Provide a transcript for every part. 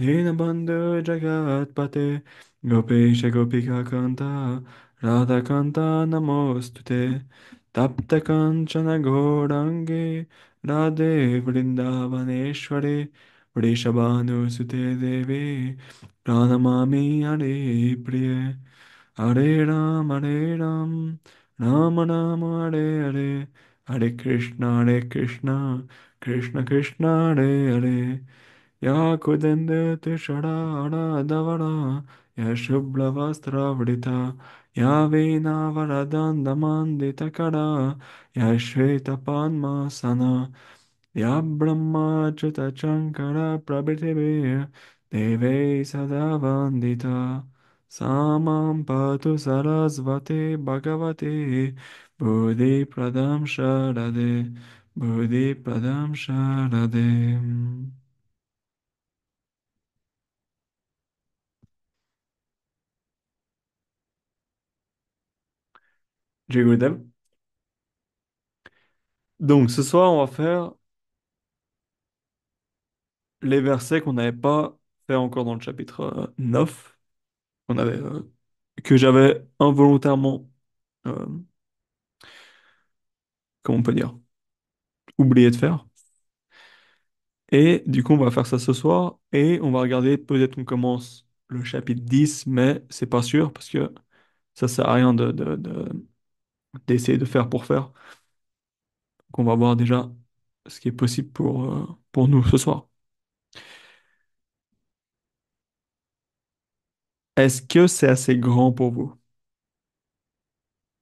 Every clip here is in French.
Dinabandhu Jagatpate, Gopesha Gopika Kanta, Radha Kanta Namostute, Tapta Kanchana Gorange, Radhe Vrindavaneshware, Vrishabhanu Sute Devi, Pranamami Hare Priye, Hare Ram Hare Ram, Ram Ram Hare Hare, Hare Krishna Hare Krishna, Krishna Krishna Hare Hare, ಯಾಕುದೆಂದೇತಿ ಷಡಾಡ ದವಡ ಯಶುಭ್ಲವಸ್ತ್ರಾವೃತ ಯಾ ವೀಣಾವರದಂದಮಂದಿತ ಕಡ ಯಶ್ವೇತಪಾನ್ಮಾಸನ ಯಾ ಬ್ರಹ್ಮಾಚ್ಯುತ ಚಂಕರ ಪ್ರಭೃತಿಭಿ ದೇವೈ ಸದಾ ವಂದಿತ सा मां पातु सरस्वती भगवती बुधिप्रदं शरदे बुधिप्रदं शरदे Donc, ce soir, on va faire les versets qu'on n'avait pas fait encore dans le chapitre 9, euh, avait, euh, que j'avais involontairement, euh, comment on peut dire, oublié de faire. Et du coup, on va faire ça ce soir et on va regarder, peut-être qu'on commence le chapitre 10, mais c'est pas sûr parce que ça sert à rien de d'essayer de faire pour faire. Donc on va voir déjà ce qui est possible pour, euh, pour nous ce soir. Est-ce que c'est assez grand pour vous?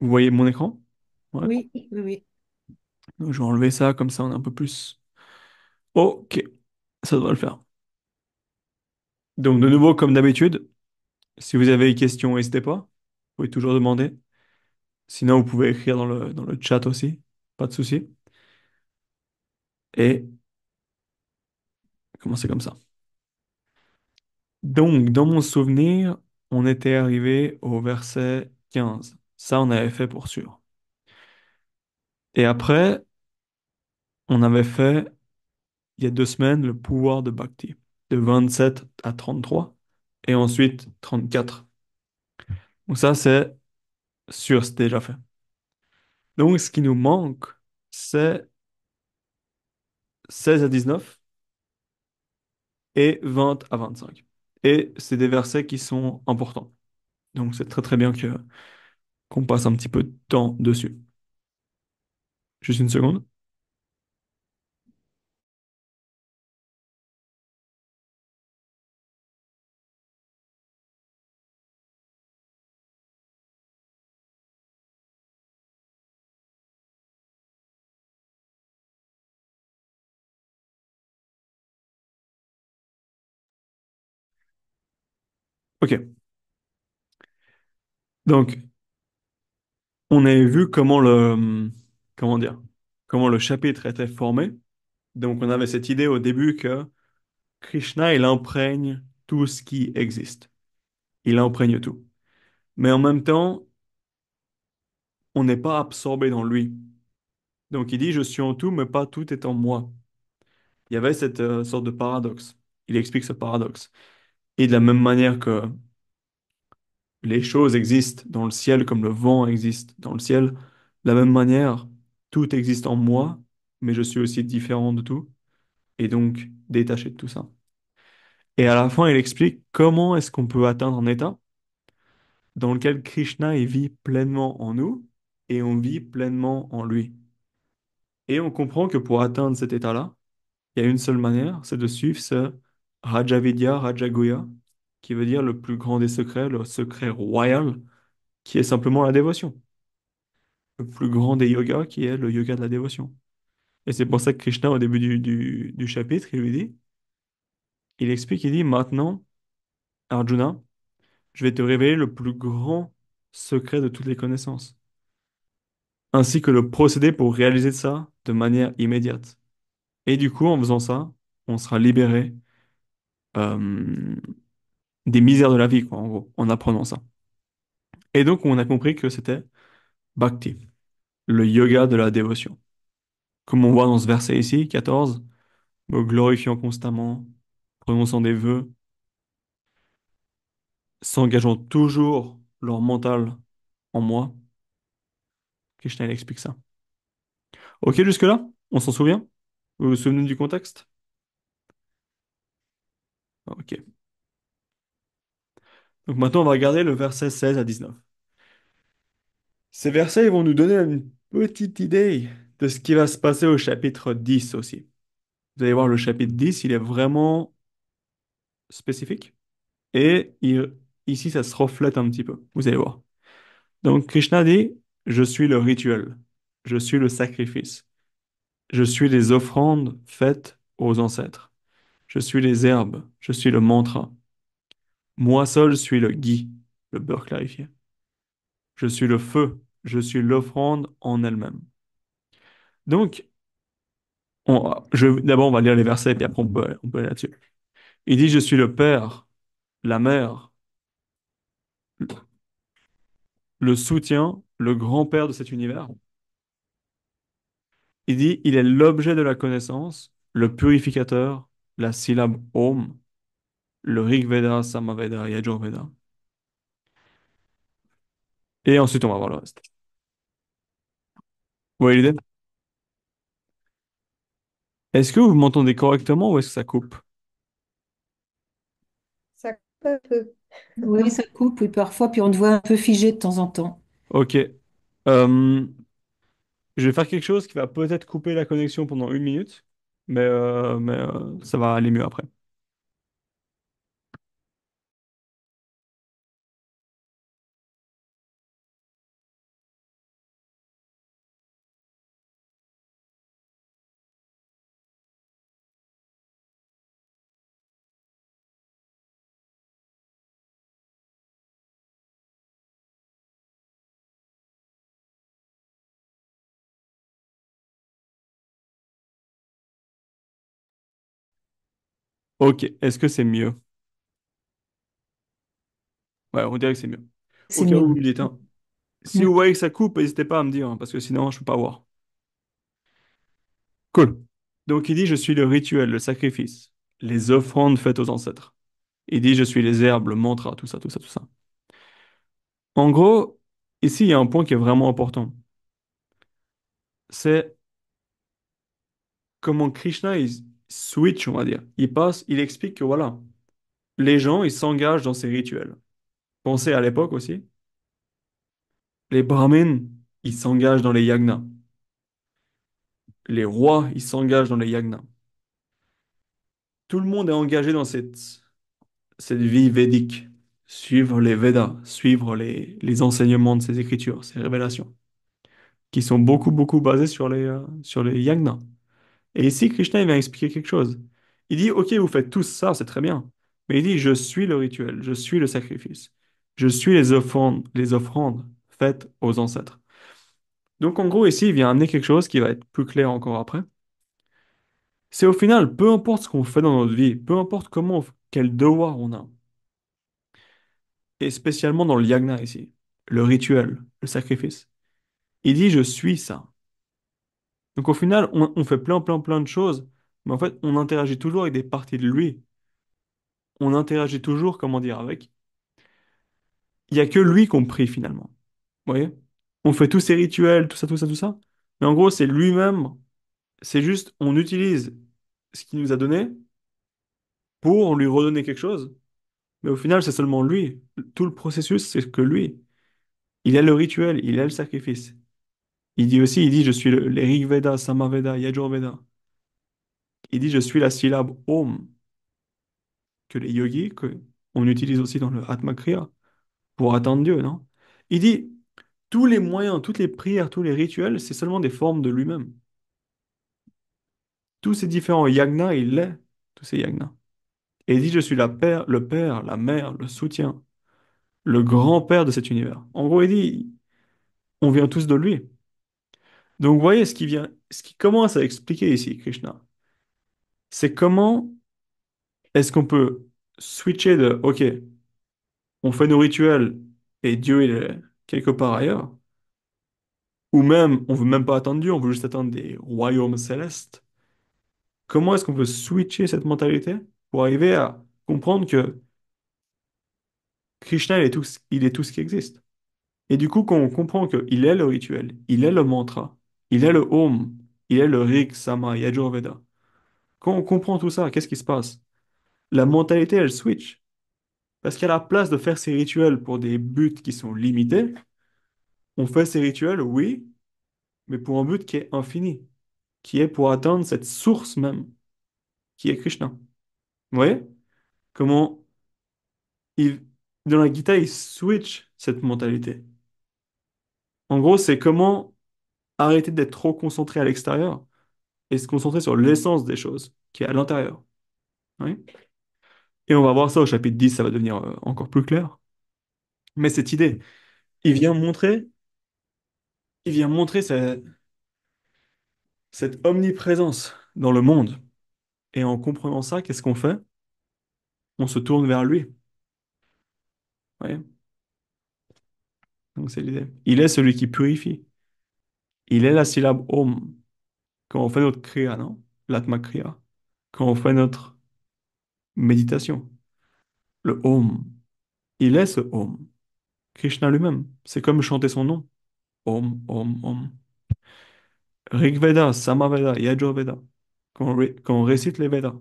Vous voyez mon écran? Oui, oui, oui. je vais enlever ça, comme ça on est un peu plus. Ok, ça doit le faire. Donc de nouveau, comme d'habitude, si vous avez des questions, n'hésitez pas. Vous pouvez toujours demander. Sinon, vous pouvez écrire dans le, dans le chat aussi, pas de souci. Et commencer comme ça. Donc, dans mon souvenir, on était arrivé au verset 15. Ça, on avait fait pour sûr. Et après, on avait fait, il y a deux semaines, le pouvoir de Bhakti, de 27 à 33, et ensuite 34. Donc ça, c'est sur ce déjà fait. Donc, ce qui nous manque, c'est 16 à 19 et 20 à 25. Et c'est des versets qui sont importants. Donc, c'est très très bien que qu'on passe un petit peu de temps dessus. Juste une seconde. OK. Donc, on avait vu comment le, comment dire, comment le chapitre était formé. Donc, on avait cette idée au début que Krishna, il imprègne tout ce qui existe. Il imprègne tout. Mais en même temps, on n'est pas absorbé dans lui. Donc, il dit, je suis en tout, mais pas tout est en moi. Il y avait cette euh, sorte de paradoxe. Il explique ce paradoxe. Et de la même manière que les choses existent dans le ciel comme le vent existe dans le ciel, de la même manière, tout existe en moi, mais je suis aussi différent de tout, et donc détaché de tout ça. Et à la fin, il explique comment est-ce qu'on peut atteindre un état dans lequel Krishna vit pleinement en nous et on vit pleinement en lui. Et on comprend que pour atteindre cet état-là, il y a une seule manière, c'est de suivre ce Rajavidya, Rajagoya, qui veut dire le plus grand des secrets, le secret royal, qui est simplement la dévotion. Le plus grand des yogas, qui est le yoga de la dévotion. Et c'est pour ça que Krishna, au début du, du chapitre, il lui dit, il explique, il dit, maintenant, Arjuna, je vais te révéler le plus grand secret de toutes les connaissances, ainsi que le procédé pour réaliser ça de manière immédiate. Et du coup, en faisant ça, on sera libéré euh, des misères de la vie, quoi, en apprenant ça. Et donc, on a compris que c'était Bhakti, le yoga de la dévotion. Comme on voit dans ce verset ici, 14, me glorifiant constamment, prononçant des vœux, s'engageant toujours leur mental en moi. Krishna, explique ça. Ok, jusque-là, on s'en souvient Vous vous souvenez du contexte ah, ok. Donc maintenant, on va regarder le verset 16 à 19. Ces versets vont nous donner une petite idée de ce qui va se passer au chapitre 10 aussi. Vous allez voir, le chapitre 10, il est vraiment spécifique. Et ici, ça se reflète un petit peu. Vous allez voir. Donc Krishna dit, je suis le rituel, je suis le sacrifice, je suis les offrandes faites aux ancêtres. Je suis les herbes, je suis le mantra. Moi seul suis le gui, le beurre clarifié. Je suis le feu, je suis l'offrande en elle-même. Donc, d'abord, on va lire les versets, puis après, on peut aller là-dessus. Il dit, je suis le Père, la Mère, le soutien, le grand-père de cet univers. Il dit, il est l'objet de la connaissance, le purificateur, la syllabe Om, le Rig Veda, Samaveda et Et ensuite, on va voir le reste. Vous voyez Est-ce que vous m'entendez correctement ou est-ce que ça coupe? Ça coupe Oui, ça coupe, oui, parfois, puis on te voit un peu figé de temps en temps. Ok. Euh, je vais faire quelque chose qui va peut-être couper la connexion pendant une minute mais, euh, mais euh, ça va aller mieux après. Ok, est-ce que c'est mieux? Ouais, on dirait que c'est mieux. Si mm. vous voyez que ça coupe, n'hésitez pas à me dire, hein, parce que sinon, je ne peux pas voir. Cool. Donc il dit, je suis le rituel, le sacrifice, les offrandes faites aux ancêtres. Il dit, je suis les herbes, le mantra, tout ça, tout ça, tout ça. En gros, ici, il y a un point qui est vraiment important. C'est comment Krishna, il, switch, on va dire. Il passe, il explique que voilà, les gens, ils s'engagent dans ces rituels. Pensez à l'époque aussi. Les brahmins, ils s'engagent dans les yagnas. Les rois, ils s'engagent dans les yagnas. Tout le monde est engagé dans cette, cette vie védique. Suivre les védas suivre les, enseignements de ces écritures, ces révélations, qui sont beaucoup, beaucoup basées sur les, euh, sur les yagnas. Et ici, Krishna, vient expliquer quelque chose. Il dit, ok, vous faites tous ça, c'est très bien. Mais il dit, je suis le rituel, je suis le sacrifice, je suis les offrandes, les offrandes faites aux ancêtres. Donc en gros, ici, il vient amener quelque chose qui va être plus clair encore après. C'est au final, peu importe ce qu'on fait dans notre vie, peu importe comment, quel devoir on a, et spécialement dans le yagna ici, le rituel, le sacrifice, il dit, je suis ça. Donc au final, on, fait plein, plein, plein de choses, mais en fait, on interagit toujours avec des parties de lui. On interagit toujours, comment dire, avec. Il n'y a que lui qu'on prie finalement. Vous voyez On fait tous ces rituels, tout ça, tout ça, tout ça. Mais en gros, c'est lui-même. C'est juste, on utilise ce qu'il nous a donné pour lui redonner quelque chose. Mais au final, c'est seulement lui. Tout le processus, c'est que lui. Il a le rituel, il a le sacrifice. Il dit aussi, il dit, je suis le, Samaveda, Yajur Il dit, je suis la syllabe Om, que les yogis, qu'on utilise aussi dans le Atma Kriya, pour atteindre Dieu, non? Il dit, tous les moyens, toutes les prières, tous les rituels, c'est seulement des formes de lui-même. Tous ces différents yagnas, il l'est, tous ces yagnas. Et il dit, je suis la père, le père, la mère, le soutien, le grand-père de cet univers. En gros, il dit, on vient tous de lui. Donc, vous voyez ce qui vient, ce qui commence à expliquer ici, Krishna, c'est comment est-ce qu'on peut switcher de OK, on fait nos rituels et Dieu il est quelque part ailleurs, ou même on veut même pas attendre Dieu, on veut juste attendre des royaumes célestes. Comment est-ce qu'on peut switcher cette mentalité pour arriver à comprendre que Krishna il est tout, il est tout ce qui existe. Et du coup, quand on comprend qu'il est le rituel, il est le mantra, il est le home il est le Rig Sama, veda Quand on comprend tout ça, qu'est-ce qui se passe? La mentalité, elle switch. Parce qu'à la place de faire ces rituels pour des buts qui sont limités, on fait ces rituels, oui, mais pour un but qui est infini, qui est pour atteindre cette source même, qui est Krishna. Vous voyez? Comment il, dans la Gita, il switch cette mentalité. En gros, c'est comment arrêter d'être trop concentré à l'extérieur et se concentrer sur l'essence des choses qui est à l'intérieur. Et on va voir ça au chapitre 10, ça va devenir euh, encore plus clair. Mais cette idée, il vient montrer, il vient montrer cette omniprésence dans le monde. Et en comprenant ça, qu'est-ce qu'on fait On se tourne vers lui. Donc c'est l'idée. Il est celui qui purifie il est la syllabe Om quand on fait notre Kriya, non? L'Atma Kriya. Quand on fait notre méditation. Le Om. Il est ce Om. Krishna lui-même. C'est comme chanter son nom. Om, Om, Om. Rig Veda, Samaveda, Yajurveda. Quand, quand on récite les Vedas.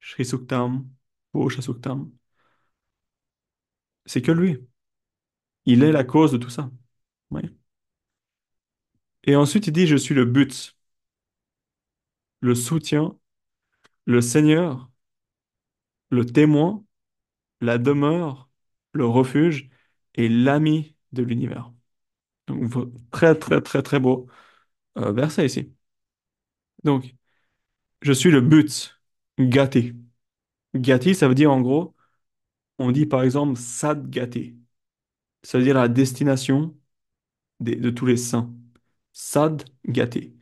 Shri Suktam, Suktam. C'est que lui. Il est la cause de tout ça. Oui. Et ensuite, il dit, je suis le but, le soutien, le Seigneur, le témoin, la demeure, le refuge et l'ami de l'univers. Donc, très, très, très, très beau euh, verset ici. Donc, je suis le but, gâté. Gâté, ça veut dire en gros, on dit par exemple Sad gâté. Ça veut dire la destination de tous les saints. Sad Gati.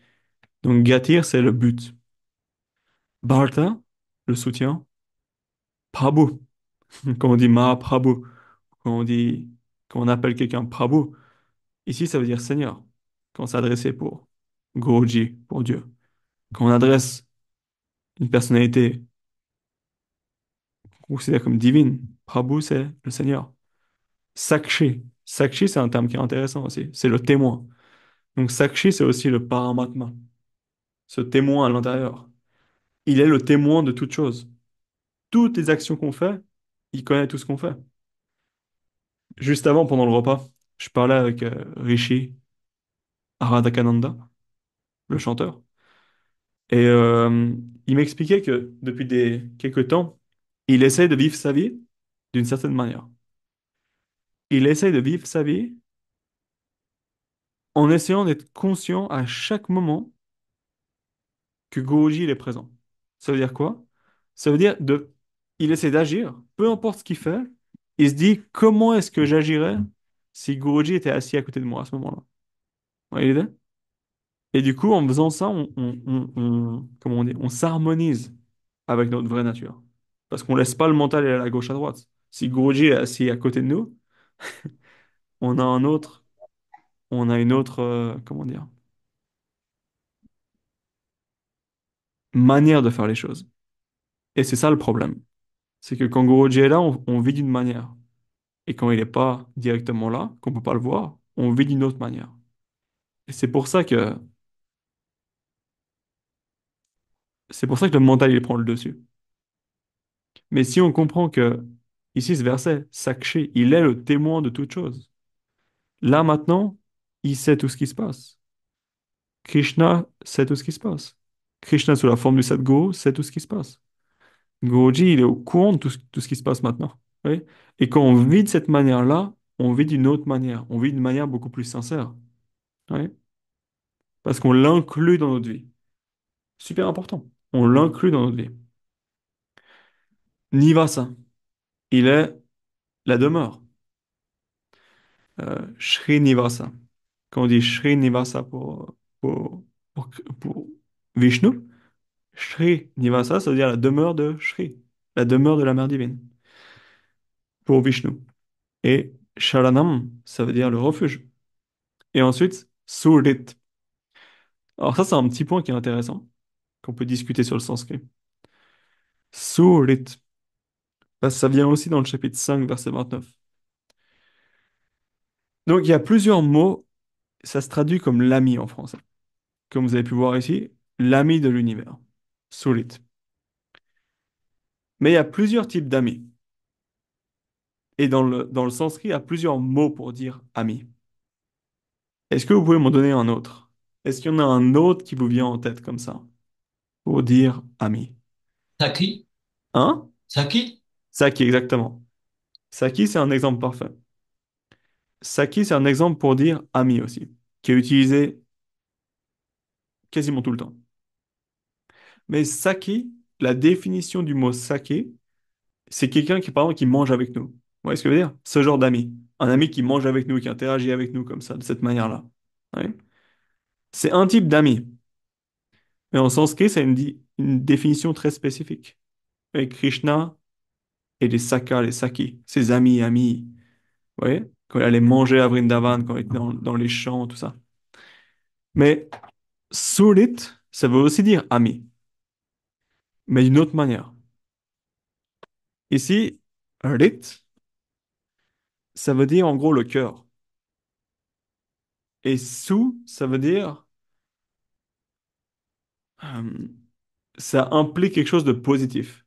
Donc gâtir c'est le but. Bharta, le soutien. Prabhu, quand on dit Mahaprabhu, quand on dit, quand on appelle quelqu'un Prabhu, ici ça veut dire Seigneur, quand on s'adressait pour Guruji, pour Dieu. Quand on adresse une personnalité considérée comme divine, Prabhu c'est le Seigneur. Sakshi, Sakshi c'est un terme qui est intéressant aussi, c'est le témoin. Donc Sakshi, c'est aussi le Paramatma, ce témoin à l'intérieur. Il est le témoin de toute chose. Toutes les actions qu'on fait, il connaît tout ce qu'on fait. Juste avant, pendant le repas, je parlais avec euh, Rishi Aradakananda, le chanteur, et euh, il m'expliquait que depuis des, quelques temps, il essaye de vivre sa vie d'une certaine manière. Il essaye de vivre sa vie en essayant d'être conscient à chaque moment que Goji est présent. Ça veut dire quoi? Ça veut dire de, il essaie d'agir, peu importe ce qu'il fait, il se dit comment est-ce que j'agirais si Guruji était assis à côté de moi à ce moment-là. Vous voyez Et du coup, en faisant ça, on, comment on on s'harmonise avec notre vraie nature. Parce qu'on laisse pas le mental aller à la gauche à droite. Si Guruji est assis à côté de nous, on a un autre on a une autre, euh, comment dire, manière de faire les choses. Et c'est ça le problème. C'est que quand Guruji est là, on, vit d'une manière. Et quand il n'est pas directement là, qu'on ne peut pas le voir, on vit d'une autre manière. Et c'est pour ça que. C'est pour ça que le mental, il prend le dessus. Mais si on comprend que, ici, ce verset, Sakshi, il est le témoin de toute chose. Là, maintenant, il sait tout ce qui se passe. Krishna sait tout ce qui se passe. Krishna, sous la forme du Sadhguru, sait tout ce qui se passe. Guruji, il est au courant de tout ce, qui se passe maintenant. Et quand on vit de cette manière-là, on vit d'une autre manière. On vit d'une manière beaucoup plus sincère. Parce qu'on l'inclut dans notre vie. Super important. On l'inclut dans notre vie. Nivasa, il est la demeure. Euh, Nivasa. Quand on dit pour, Nivasa pour, Vishnu. Shri Nivasa, ça veut dire la demeure de Shri, la demeure de la mère divine, pour Vishnu. Et Sharanam, ça veut dire le refuge. Et ensuite, Surit. Alors ça, c'est un petit point qui est intéressant, qu'on peut discuter sur le sanskrit. Surit. ça vient aussi dans le chapitre 5, verset 29. Donc il y a plusieurs mots ça se traduit comme l'ami en français. Comme vous avez pu voir ici, l'ami de l'univers. Solide. Mais il y a plusieurs types d'amis. Et dans le, dans le sanskrit, il y a plusieurs mots pour dire ami. Est-ce que vous pouvez m'en donner un autre Est-ce qu'il y en a un autre qui vous vient en tête comme ça Pour dire ami. Saki Hein Saki Saki, exactement. Saki, c'est un exemple parfait. Saki, c'est un exemple pour dire ami aussi, qui est utilisé quasiment tout le temps. Mais Saki, la définition du mot Saki, c'est quelqu'un qui, par exemple, qui mange avec nous. Vous voyez ce que je veux dire Ce genre d'ami. Un ami qui mange avec nous, qui interagit avec nous comme ça, de cette manière-là. C'est un type d'ami. Mais en sanskrit, c'est une, une, définition très spécifique. Avec Krishna et les sakas, les Saki, ses amis, amis. Vous voyez quand il allait manger à Vrindavan, quand il était dans, les champs, tout ça. Mais Surit, ça veut aussi dire ami, mais d'une autre manière. Ici, Rit, ça veut dire en gros le cœur. Et su, ça veut dire. Euh, ça implique quelque chose de positif,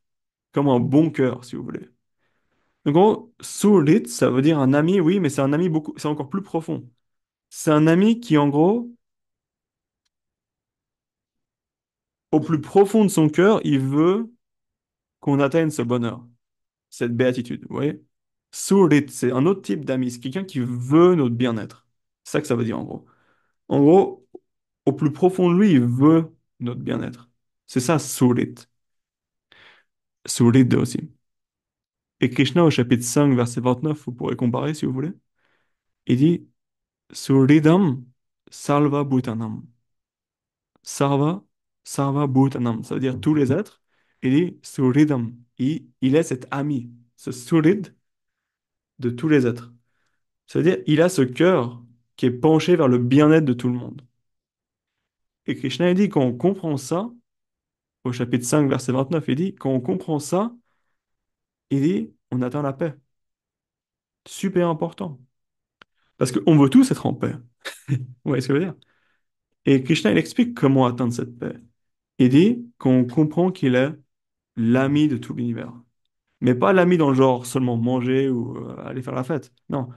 comme un bon cœur, si vous voulez. En gros, ça veut dire un ami, oui, mais c'est un ami beaucoup, c'est encore plus profond. C'est un ami qui, en gros, au plus profond de son cœur, il veut qu'on atteigne ce bonheur, cette béatitude. Vous voyez c'est un autre type d'ami, c'est quelqu'un qui veut notre bien-être. C'est ça que ça veut dire en gros. En gros, au plus profond de lui, il veut notre bien-être. C'est ça, Surit. Surit aussi. Et Krishna, au chapitre 5, verset 29, vous pourrez comparer si vous voulez, il dit Suridam salva Bhutanam. Sarva, Sarva Bhutanam. Ça veut dire tous les êtres. Il dit Suridam. Il, il est cet ami, ce Surid de tous les êtres. Ça veut dire il a ce cœur qui est penché vers le bien-être de tout le monde. Et Krishna, il dit quand on comprend ça, au chapitre 5, verset 29, il dit quand on comprend ça, il dit, on atteint la paix. Super important. Parce qu'on veut tous être en paix. Vous voyez ce que je veux dire Et Krishna, il explique comment atteindre cette paix. Il dit qu'on comprend qu'il est l'ami de tout l'univers. Mais pas l'ami dans le genre seulement manger ou euh, aller faire la fête. Non.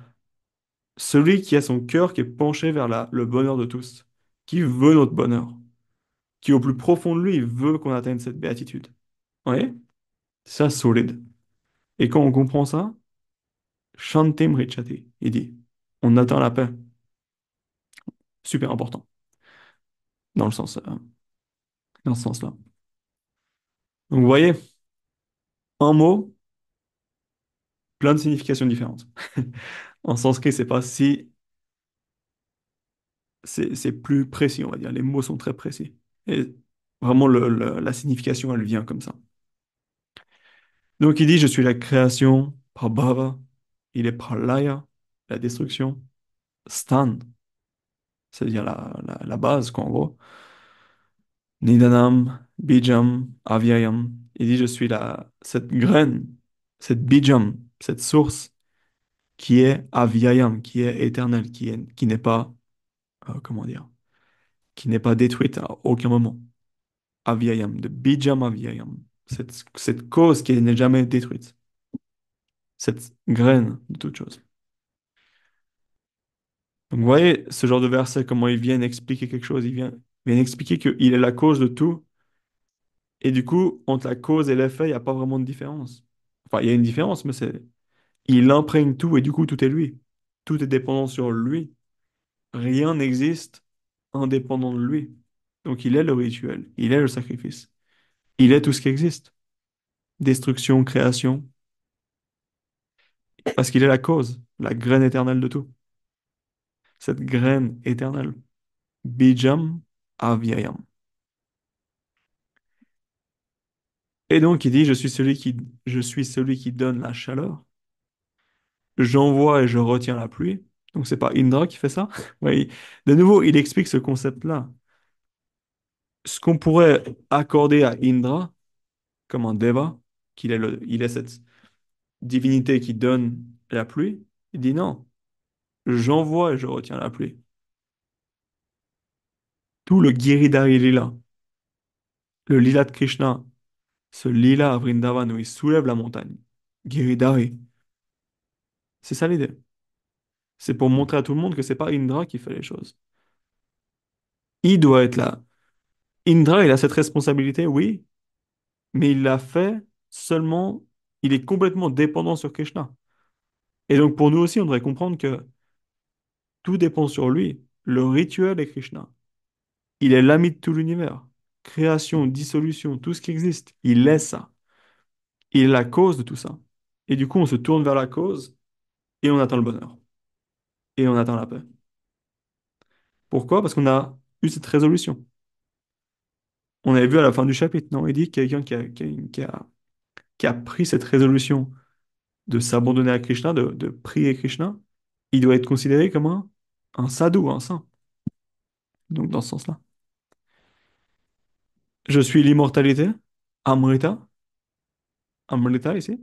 Celui qui a son cœur qui est penché vers la, le bonheur de tous, qui veut notre bonheur, qui au plus profond de lui veut qu'on atteigne cette béatitude. Vous voyez Ça, solide. Et quand on comprend ça, Shantem richati, il dit, on atteint la paix. Super important. Dans le sens, euh, dans ce sens-là. Donc vous voyez, un mot, plein de significations différentes. en sanskrit, c'est pas si. C'est plus précis, on va dire. Les mots sont très précis. Et vraiment, la signification, elle vient comme ça. Donc il dit, je suis la création, par « bhava », il est par « laya », la destruction, Stan, c'est-à-dire la, la, base, quoi, en gros. Nidanam, Bijam, Avyayam. Il dit, je suis la, cette graine, cette Bijam, cette source qui est Avyayam, qui est éternelle, qui n'est qui pas, euh, comment dire, qui n'est pas détruite à aucun moment. Avyayam, de Bijam Avyayam cette, cause qui n'est jamais détruite, cette graine de toute chose. Donc vous voyez ce genre de verset, comment il vient expliquer quelque chose, il vient expliquer expliquer qu'il est la cause de tout, et du coup, entre la cause et l'effet, il n'y a pas vraiment de différence. Enfin, il y a une différence, mais c'est... Il imprègne tout, et du coup, tout est lui. Tout est dépendant sur lui. Rien n'existe indépendant de lui. Donc il est le rituel, il est le sacrifice. Il est tout ce qui existe. Destruction, création. Parce qu'il est la cause, la graine éternelle de tout. Cette graine éternelle. Bijam avyayam. Et donc il dit, je suis celui qui, je suis celui qui donne la chaleur. J'envoie et je retiens la pluie. Donc c'est pas Indra qui fait ça. Oui. De nouveau, il explique ce concept-là ce qu'on pourrait accorder à Indra comme un deva, qu'il est, est cette divinité qui donne la pluie, il dit non, j'envoie et je retiens la pluie. Tout le Giridhari Lila, le Lila de Krishna, ce Lila à Vrindavan où il soulève la montagne, Giridhari, c'est ça l'idée. C'est pour montrer à tout le monde que c'est pas Indra qui fait les choses. Il doit être là. Indra, il a cette responsabilité, oui, mais il l'a fait seulement, il est complètement dépendant sur Krishna. Et donc pour nous aussi, on devrait comprendre que tout dépend sur lui. Le rituel est Krishna. Il est l'ami de tout l'univers. Création, dissolution, tout ce qui existe, il est ça. Il est la cause de tout ça. Et du coup, on se tourne vers la cause et on attend le bonheur. Et on attend la paix. Pourquoi Parce qu'on a eu cette résolution on avait vu à la fin du chapitre, non? Il dit quelqu'un qui a, qui, a, qui a pris cette résolution de s'abandonner à Krishna, de, prier Krishna, il doit être considéré comme un, un sadhu, un saint. Donc dans ce sens-là. Je suis l'immortalité, Amrita, Amrita ici,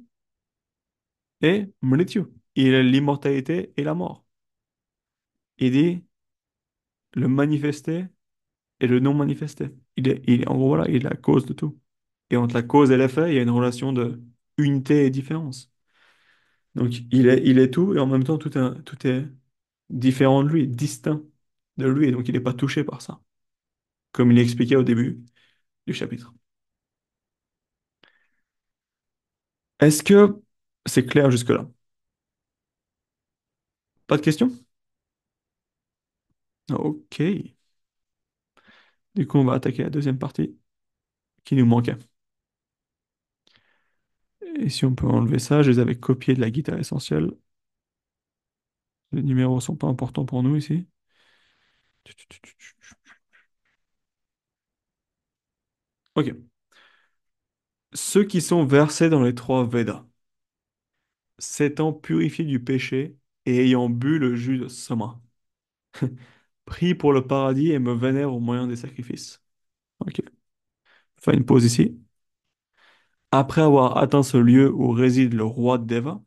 et Mrityu. Il est l'immortalité et la mort. Il dit le manifester le non manifesté. Il est, en il la cause de tout. Et entre la cause et l'effet, il y a une relation de unité et différence. Donc, il est, il est tout, et en même temps, tout est, tout est différent de lui, distinct de lui, et donc il n'est pas touché par ça, comme il expliquait au début du chapitre. Est-ce que c'est clair jusque-là Pas de questions Ok. Du coup, on va attaquer la deuxième partie qui nous manquait. Et si on peut enlever ça, je les avais copiés de la guitare essentielle. Les numéros sont pas importants pour nous ici. Ok. Ceux qui sont versés dans les trois Vedas s'étant purifiés du péché et ayant bu le jus de Soma. prie pour le paradis et me vénère au moyen des sacrifices. Ok. Fais une pause ici. Après avoir atteint ce lieu où réside le roi Deva,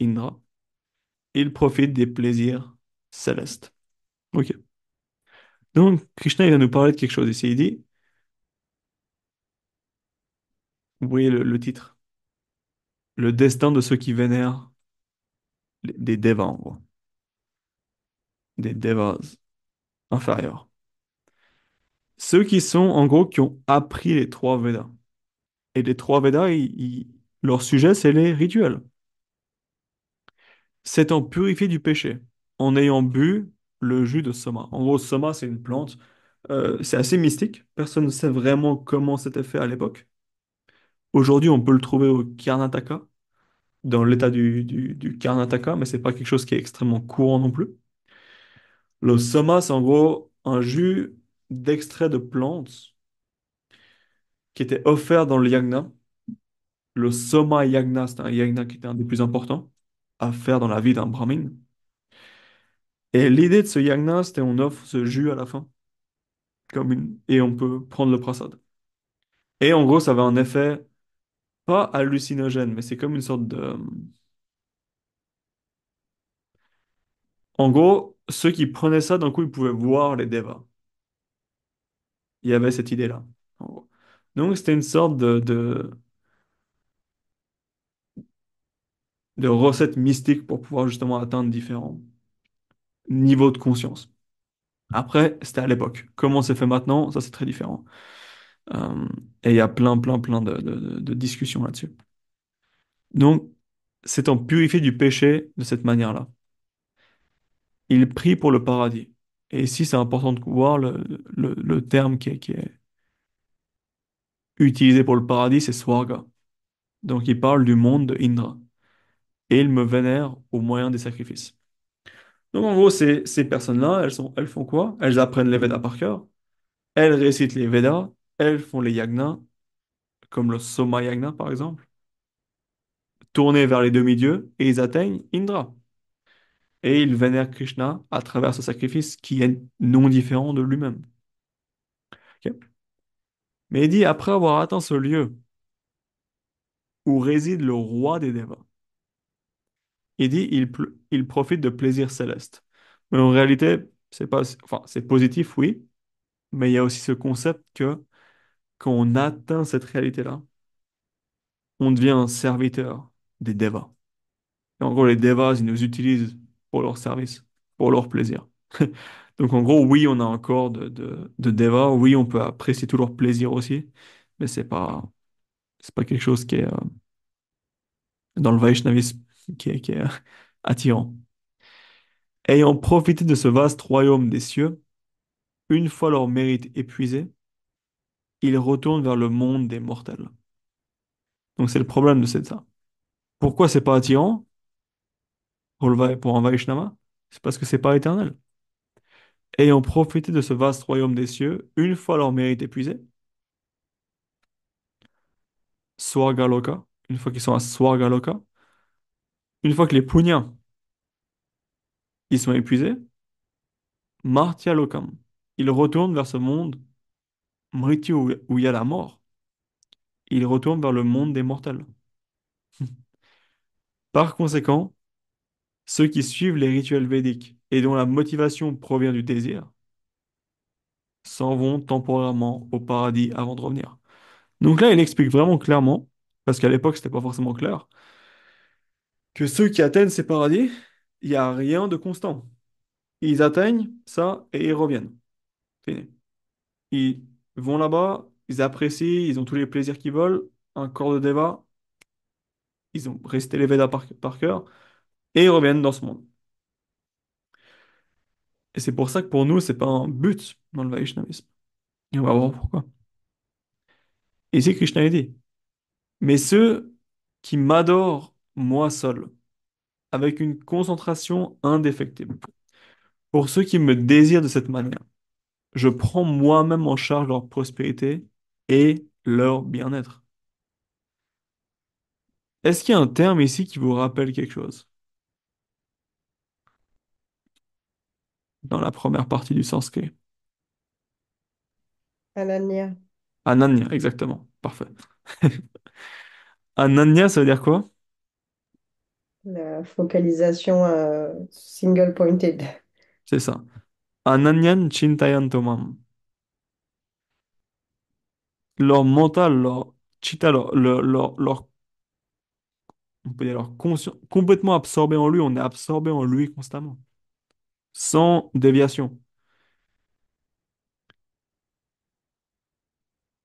Indra, il profite des plaisirs célestes. Ok. Donc, Krishna il va nous parler de quelque chose ici. Il dit, vous voyez le, titre, le destin de ceux qui vénèrent des Devas, en Des Devas inférieur. Ceux qui sont, en gros, qui ont appris les trois Védas. Et les trois Védas, leur sujet, c'est les rituels. C'est en purifier du péché, en ayant bu le jus de Soma. En gros, Soma, c'est une plante. Euh, c'est assez mystique. Personne ne sait vraiment comment c'était fait à l'époque. Aujourd'hui, on peut le trouver au Karnataka, dans l'état du, du Karnataka, mais c'est pas quelque chose qui est extrêmement courant non plus. Le soma, c'est en gros un jus d'extrait de plantes qui était offert dans le yagna. Le soma yagna, c'est un yagna qui était un des plus importants à faire dans la vie d'un brahmin. Et l'idée de ce yagna, c'était on offre ce jus à la fin. Comme une... Et on peut prendre le prasad. Et en gros, ça avait un effet pas hallucinogène, mais c'est comme une sorte de En gros, ceux qui prenaient ça, d'un coup, ils pouvaient voir les devas. Il y avait cette idée-là. Donc, c'était une sorte de, de, recette mystique pour pouvoir justement atteindre différents niveaux de conscience. Après, c'était à l'époque. Comment c'est fait maintenant, ça c'est très différent. Euh, et il y a plein, plein, plein de, de discussions là-dessus. Donc, c'est en purifier du péché de cette manière-là il prie pour le paradis. Et ici, c'est important de voir le, terme qui est, utilisé pour le paradis, c'est swarga. Donc, il parle du monde de Indra. Et il me vénère au moyen des sacrifices. Donc, en gros, ces, ces personnes-là, elles, font quoi Elles apprennent les Vedas par cœur. Elles récitent les Vedas. Elles font les yagnas, comme le Soma Yagna, par exemple, tournés vers les demi-dieux, et ils atteignent Indra et il vénère Krishna à travers ce sacrifice qui est non différent de lui-même. Mais il dit, après avoir atteint ce lieu où réside le roi des Devas, il dit, il, profite de plaisirs célestes. Mais en réalité, c'est enfin, positif, oui, mais il y a aussi ce concept que quand on atteint cette réalité-là, on devient un serviteur des Devas. Et en gros, les Devas, ils nous utilisent pour leur service, pour leur plaisir. Donc en gros, oui, on a encore de, de, de Deva, oui, on peut apprécier tout leur plaisir aussi, mais c'est pas c'est pas quelque chose qui est euh, dans le Vaishnavisme qui est, qui est euh, attirant. Ayant profité de ce vaste royaume des cieux, une fois leur mérite épuisé, ils retournent vers le monde des mortels. Donc c'est le problème de cette ça. Pourquoi c'est pas attirant pour envahir Vaishnava, c'est parce que c'est pas éternel. Ayant profité de ce vaste royaume des cieux, une fois leur mérite épuisé, Swargaloka, une fois qu'ils sont à Swargaloka, une fois que les Punyas, ils sont épuisés, Martyalokam, ils retournent vers ce monde Mriti où il y a la mort. Ils retournent vers le monde des mortels. Par conséquent, ceux qui suivent les rituels védiques et dont la motivation provient du désir s'en vont temporairement au paradis avant de revenir. Donc là, il explique vraiment clairement, parce qu'à l'époque, c'était pas forcément clair, que ceux qui atteignent ces paradis, il n'y a rien de constant. Ils atteignent ça et ils reviennent. Ils vont là-bas, ils apprécient, ils ont tous les plaisirs qu'ils veulent, un corps de débat, ils ont resté les Védas par cœur, et ils reviennent dans ce monde. Et c'est pour ça que pour nous, c'est pas un but dans le Vaishnavisme. Et on va voir pourquoi. Et c'est Krishna dit. Mais ceux qui m'adorent, moi seul, avec une concentration indéfectible, pour ceux qui me désirent de cette manière, je prends moi-même en charge leur prospérité et leur bien-être. Est-ce qu'il y a un terme ici qui vous rappelle quelque chose dans la première partie du Sanskrit. Ananya. Ananya, exactement. Parfait. Ananya, ça veut dire quoi? La focalisation euh, single pointed. C'est ça. Ananyan Chintayantomam. Leur mental, leur chita leur, le, on peut dire leur complètement absorbé en lui, on est absorbé en lui constamment sans déviation.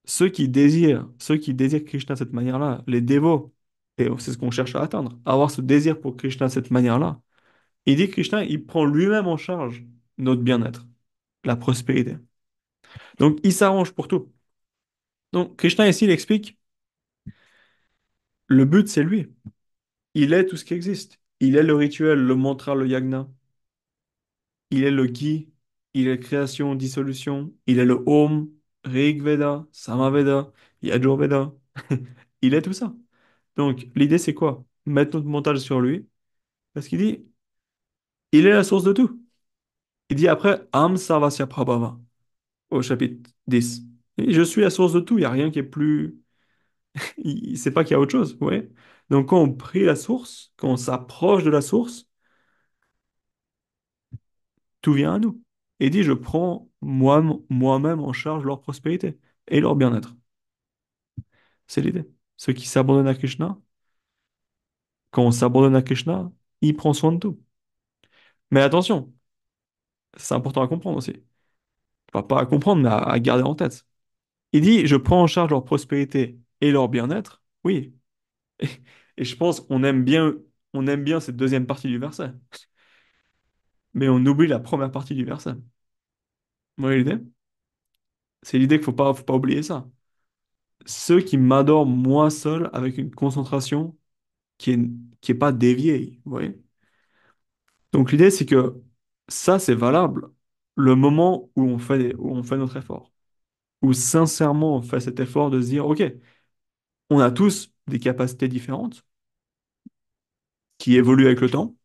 Ceux qui désirent, ceux qui désirent Krishna de cette manière-là, les dévots, et c'est ce qu'on cherche à atteindre, avoir ce désir pour Krishna de cette manière-là, il dit Krishna, il prend lui-même en charge notre bien-être, la prospérité. Donc, il s'arrange pour tout. Donc, Krishna ici, il explique, le but, c'est lui. Il est tout ce qui existe. Il est le rituel, le mantra, le yagna il est le qui il est création, dissolution, il est le Om, Rig Veda, Samaveda, Yajur Veda, il est tout ça. Donc l'idée c'est quoi Mettre notre mental sur lui, parce qu'il dit, il est la source de tout. Il dit après, Am Prabhava, au chapitre 10. je suis la source de tout, il n'y a rien qui est plus... Il sait pas qu'il y a autre chose, vous Donc quand on prie la source, quand on s'approche de la source, tout vient à nous. Et dit, je prends moi-même en charge leur prospérité et leur bien-être. C'est l'idée. Ceux qui s'abandonnent à Krishna, quand on s'abandonne à Krishna, il prend soin de tout. Mais attention, c'est important à comprendre aussi. pas à comprendre, mais à, garder en tête. Il dit, je prends en charge leur prospérité et leur bien-être. Oui. Et, je pense qu'on aime bien, on aime bien cette deuxième partie du verset mais on oublie la première partie du verset. Vous voyez l'idée C'est l'idée qu'il ne faut pas, pas oublier ça. Ceux qui m'adorent moi seul avec une concentration qui n'est qui est pas déviée, voyez Donc l'idée, c'est que ça, c'est valable le moment où on, fait, où on fait notre effort, où sincèrement on fait cet effort de se dire, OK, on a tous des capacités différentes qui évoluent avec le temps,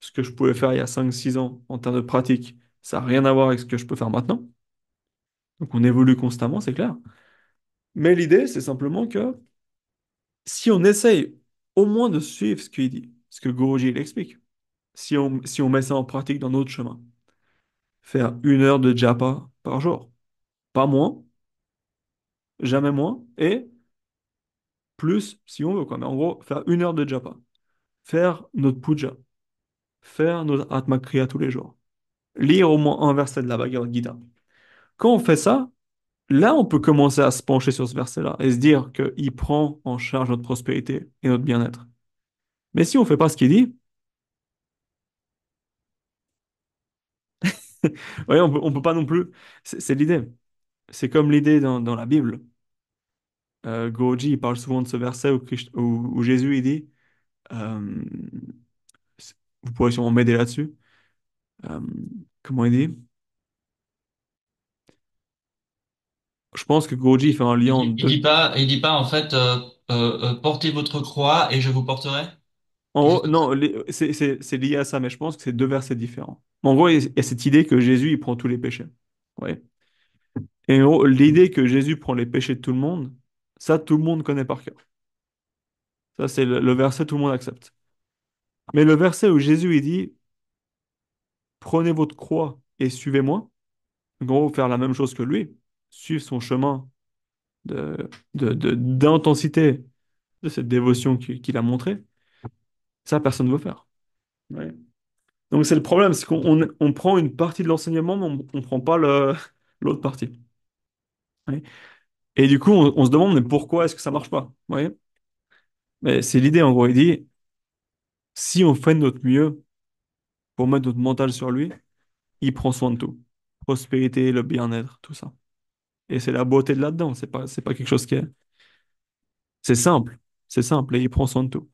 ce que je pouvais faire il y a 5-6 ans en termes de pratique, ça n'a rien à voir avec ce que je peux faire maintenant. Donc on évolue constamment, c'est clair. Mais l'idée, c'est simplement que si on essaye au moins de suivre ce qu'il dit, ce que Guruji il explique, si on, si on met ça en pratique dans notre chemin, faire une heure de japa par jour, pas moins, jamais moins, et plus si on veut. Quoi. Mais en gros, faire une heure de japa, faire notre puja, faire notre Atma Kriya tous les jours. Lire au moins un verset de la Bhagavad Gita. Quand on fait ça, là, on peut commencer à se pencher sur ce verset-là et se dire qu'il prend en charge notre prospérité et notre bien-être. Mais si on ne fait pas ce qu'il dit, on peut, ne peut pas non plus. C'est l'idée. C'est comme l'idée dans, la Bible. Euh, parle souvent de ce verset où, Christ, Jésus dit euh, vous pourrez sûrement m'aider là-dessus. Euh, comment il dit Je pense que Goji fait un lien. Il, il, dit pas, il dit pas en fait, euh, euh, portez votre croix et je vous porterai. En non, c'est lié à ça, mais je pense que c'est deux versets différents. En gros, il y a cette idée que Jésus, il prend tous les péchés. Et l'idée que Jésus prend les péchés de tout le monde, ça, tout le monde connaît par cœur. Ça, c'est le, le verset, tout le monde accepte. Mais le verset où Jésus il dit Prenez votre croix et suivez-moi. En gros, faire la même chose que lui, suivre son chemin d'intensité de, de, de, cette dévotion qu'il a montrée. Ça, personne ne veut faire. Donc, c'est le problème, c'est qu'on prend une partie de l'enseignement, mais on ne prend pas l'autre partie. Et du coup, on, se demande mais pourquoi est-ce que ça marche pas ouais. Mais c'est l'idée, en gros. Il dit si on fait notre mieux pour mettre notre mental sur lui, il prend soin de tout. Prospérité, le bien-être, tout ça. Et c'est la beauté de là-dedans. C'est pas, c'est pas quelque chose qui est. C'est simple. C'est simple et il prend soin de tout.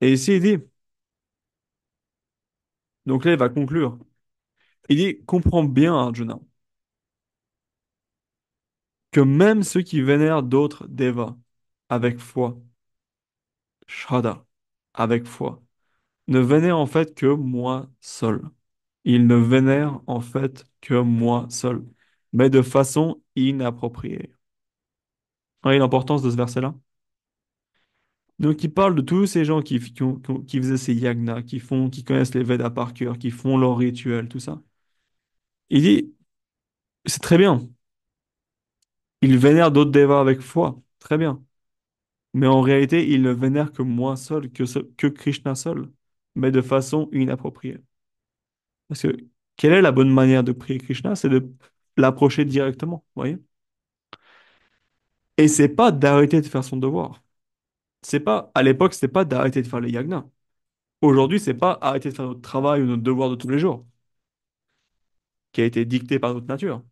Et ici, il dit. Donc là, il va conclure. Il dit Comprends bien, Arjuna même ceux qui vénèrent d'autres devas avec foi, shraddha, avec foi, ne vénèrent en fait que moi seul. Ils ne vénèrent en fait que moi seul, mais de façon inappropriée. Vous voyez l'importance de ce verset-là donc, il parle de tous ces gens qui, qui, faisaient ces yagnas, qui, font, qui connaissent les Vedas par cœur, qui font leurs rituels, tout ça. Il dit, c'est très bien, ils vénèrent d'autres devas avec foi. Très bien. Mais en réalité, ils ne vénèrent que moi seul, que, Krishna seul, mais de façon inappropriée. Parce que quelle est la bonne manière de prier Krishna C'est de l'approcher directement, vous voyez Et c'est pas d'arrêter de faire son devoir. C'est pas à l'époque, c'est pas d'arrêter de faire les yagnas. Aujourd'hui, c'est pas arrêter de faire notre travail ou notre devoir de tous les jours qui a été dicté par notre nature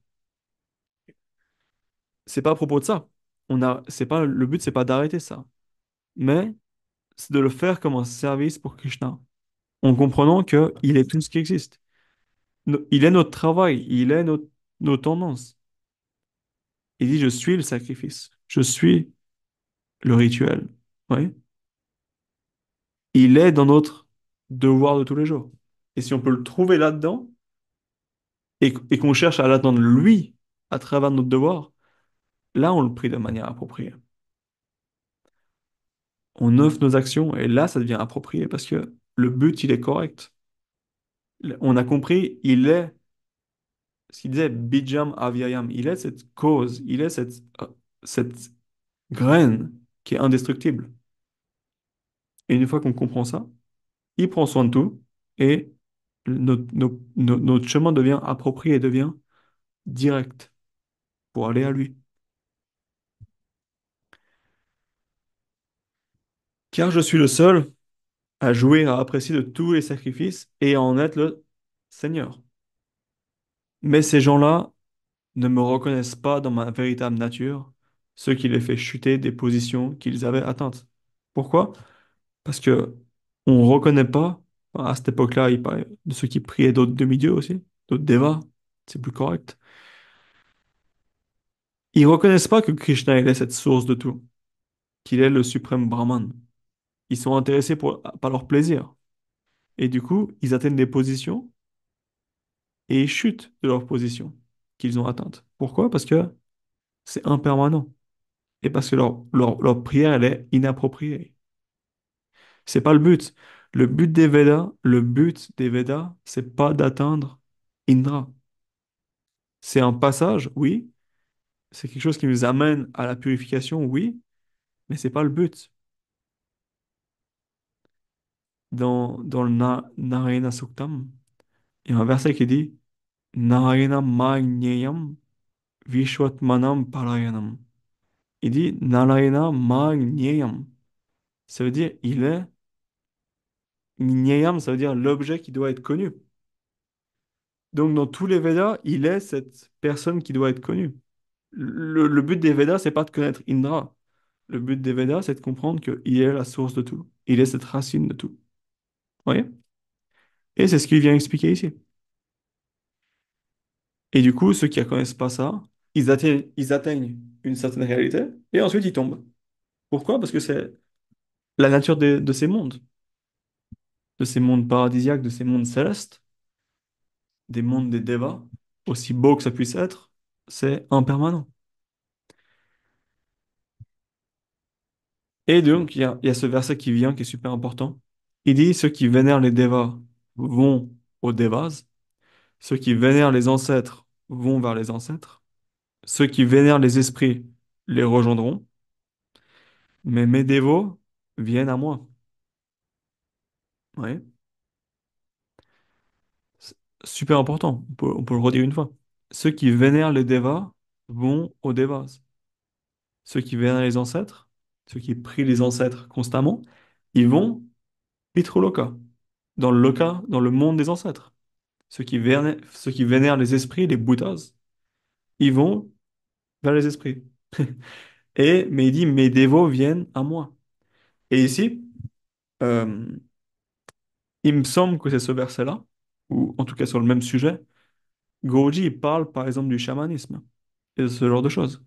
c'est pas à propos de ça. On a, c'est pas, le but, c'est pas d'arrêter ça. Mais c'est de le faire comme un service pour Krishna, en comprenant qu'il est tout ce qui existe. Il est notre travail, il est nos tendances. Il dit, je suis le sacrifice, je suis le rituel. Il est dans notre devoir de tous les jours. Et si on peut le trouver là-dedans, et, et qu'on cherche à l'attendre lui, à travers notre devoir, là, on le prie de manière appropriée. On offre nos actions et là, ça devient approprié parce que le but, il est correct. On a compris, il est ce qu'il disait, Bijam Aviayam. Il est cette cause, il est cette, cette graine qui est indestructible. Et une fois qu'on comprend ça, il prend soin de tout et notre, notre chemin devient approprié, et devient direct pour aller à lui. Car je suis le seul à jouer, à apprécier de tous les sacrifices et à en être le Seigneur. Mais ces gens-là ne me reconnaissent pas dans ma véritable nature, ce qui les fait chuter des positions qu'ils avaient atteintes. Pourquoi? Parce que on ne reconnaît pas, à cette époque-là, il de ceux qui priaient d'autres demi-dieux aussi, d'autres devas, c'est plus correct. Ils reconnaissent pas que Krishna est cette source de tout, qu'il est le suprême Brahman ils sont intéressés par leur plaisir. Et du coup, ils atteignent des positions et ils chutent de leur position qu'ils ont atteinte. Pourquoi Parce que c'est impermanent. Et parce que leur, prière, elle est inappropriée. Ce n'est pas le but. Le but des Védas, le but des Védas, c'est pas d'atteindre Indra. C'est un passage, oui. C'est quelque chose qui nous amène à la purification, oui. Mais c'est pas le but dans, dans le na, Narayana Suktam, il y a un verset qui dit Narayana Magneyam Vishwatmanam Parayanam. Il dit Narayana Magneyam. Ça veut dire il est. ça veut dire l'objet qui doit être connu. Donc dans tous les Vedas il est cette personne qui doit être connue. Le, but des Vedas c'est pas de connaître Indra. Le but des Vedas c'est de comprendre qu'il est la source de tout. Il est cette racine de tout. Et c'est ce qu'il vient expliquer ici. Et du coup, ceux qui ne connaissent pas ça, ils atteignent, une certaine réalité et ensuite ils tombent. Pourquoi Parce que c'est la nature de, ces mondes, de ces mondes paradisiaques, de ces mondes célestes, des mondes des devas, aussi beau que ça puisse être, c'est impermanent. Et donc, il y a ce verset qui vient, qui est super important. Il dit, ceux qui vénèrent les Devas vont aux Devas, ceux qui vénèrent les ancêtres vont vers les ancêtres, ceux qui vénèrent les esprits les rejoindront, mais mes dévots viennent à moi. Oui. Super important, on peut, le redire une fois. Ceux qui vénèrent les Devas vont aux Devas. Ceux qui vénèrent les ancêtres, ceux qui prient les ancêtres constamment, ils vont Pitroloka, dans le loka, dans le monde des ancêtres. Ceux qui, vénèrent, les esprits, les Bouddhas, ils vont vers les esprits. Et, mais il dit, mes dévots viennent à moi. Et ici, euh, il me semble que c'est ce verset-là, ou en tout cas sur le même sujet, Goji parle par exemple du chamanisme et de ce genre de choses.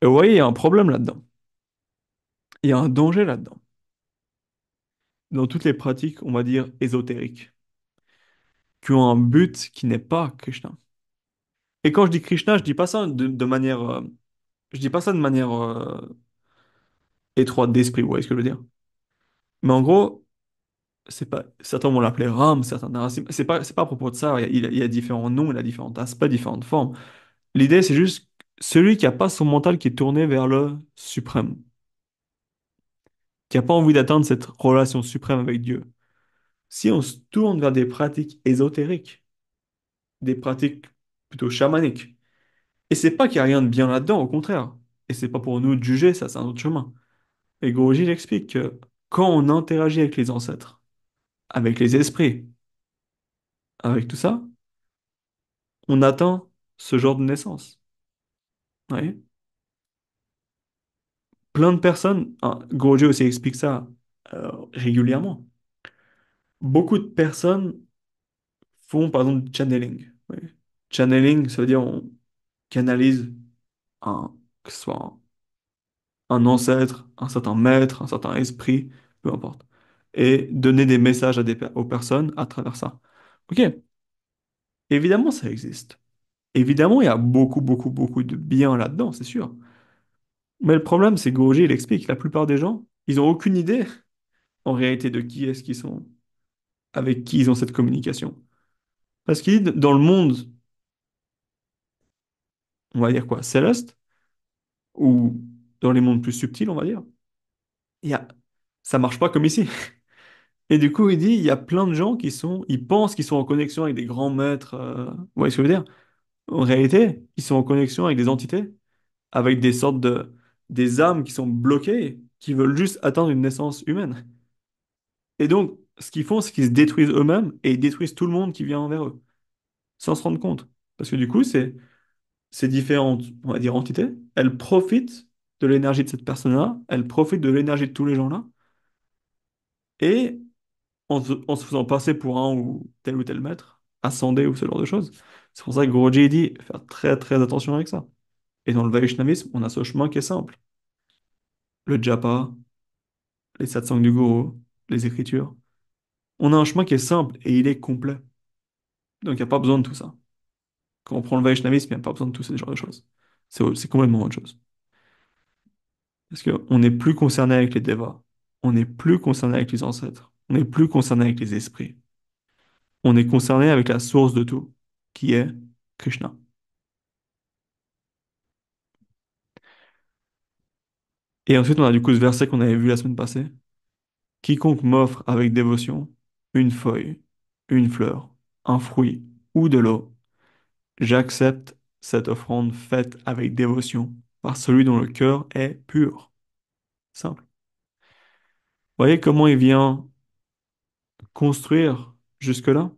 Et vous voyez, il y a un problème là-dedans. Il y a un danger là-dedans dans toutes les pratiques, on va dire, ésotériques, qui ont un but qui n'est pas Krishna. Et quand je dis Krishna, je dis pas ça de, manière, euh, je dis pas ça de manière euh, étroite d'esprit, vous voyez ce que je veux dire. Mais en gros, c'est pas, certains vont l'appeler Ram, certains c'est pas, c'est pas à propos de ça. Il y, a, différents noms, il y a différents aspects, différentes formes. L'idée, c'est juste celui qui a pas son mental qui est tourné vers le suprême qui n'a pas envie d'atteindre cette relation suprême avec Dieu, si on se tourne vers des pratiques ésotériques, des pratiques plutôt chamaniques, et c'est pas qu'il n'y a rien de bien là-dedans, au contraire, et c'est pas pour nous de juger, ça c'est un autre chemin. Et Gourgil explique que quand on interagit avec les ancêtres, avec les esprits, avec tout ça, on atteint ce genre de naissance. voyez plein de personnes, hein, aussi explique ça euh, régulièrement, beaucoup de personnes font par exemple channeling. Channeling, ça veut dire on canalise un, que ce soit un, ancêtre, un certain maître, un certain esprit, peu importe, et donner des messages à aux personnes à travers ça. Ok, évidemment ça existe. Évidemment, il y a beaucoup, beaucoup, beaucoup de bien là-dedans, c'est sûr. Mais le problème, c'est que il explique, la plupart des gens, ils n'ont aucune idée en réalité de qui est-ce qu'ils sont, avec qui ils ont cette communication. Parce qu'il dit, dans le monde, on va dire quoi, céleste, ou dans les mondes plus subtils, on va dire, y a... ça marche pas comme ici. Et du coup, il dit, il y a plein de gens qui sont, ils pensent qu'ils sont en connexion avec des grands maîtres. vous euh, voyez ce que je veux dire? En réalité, ils sont en connexion avec des entités, avec des sortes de, des âmes qui sont bloquées, qui veulent juste atteindre une naissance humaine. Et donc, ce qu'ils font, c'est qu'ils se détruisent eux-mêmes et ils détruisent tout le monde qui vient envers eux, sans se rendre compte. Parce que du coup, c'est ces différentes, on va dire, entités, elles profitent de l'énergie de cette personne-là, elles profitent de l'énergie de tous les gens-là, et en se, faisant passer pour un ou tel ou tel maître, ascender ou ce genre de choses. C'est pour ça que Roger dit, faire très très attention avec ça. Et dans le Vaishnavisme, on a ce chemin qui est simple. Le japa, les satsangs du guru, les écritures. On a un chemin qui est simple et il est complet. Donc il n'y a pas besoin de tout ça. Quand on prend le Vaishnavisme, il n'y a pas besoin de tout ce genre de choses. C'est complètement autre chose. Parce qu'on n'est plus concerné avec les devas. On n'est plus concerné avec les ancêtres. On n'est plus concerné avec les esprits. On est concerné avec la source de tout, qui est Krishna. Et ensuite, on a du coup ce verset qu'on avait vu la semaine passée. Quiconque m'offre avec dévotion une feuille, une fleur, un fruit ou de l'eau, j'accepte cette offrande faite avec dévotion par celui dont le cœur est pur. Simple. voyez comment il vient construire jusque-là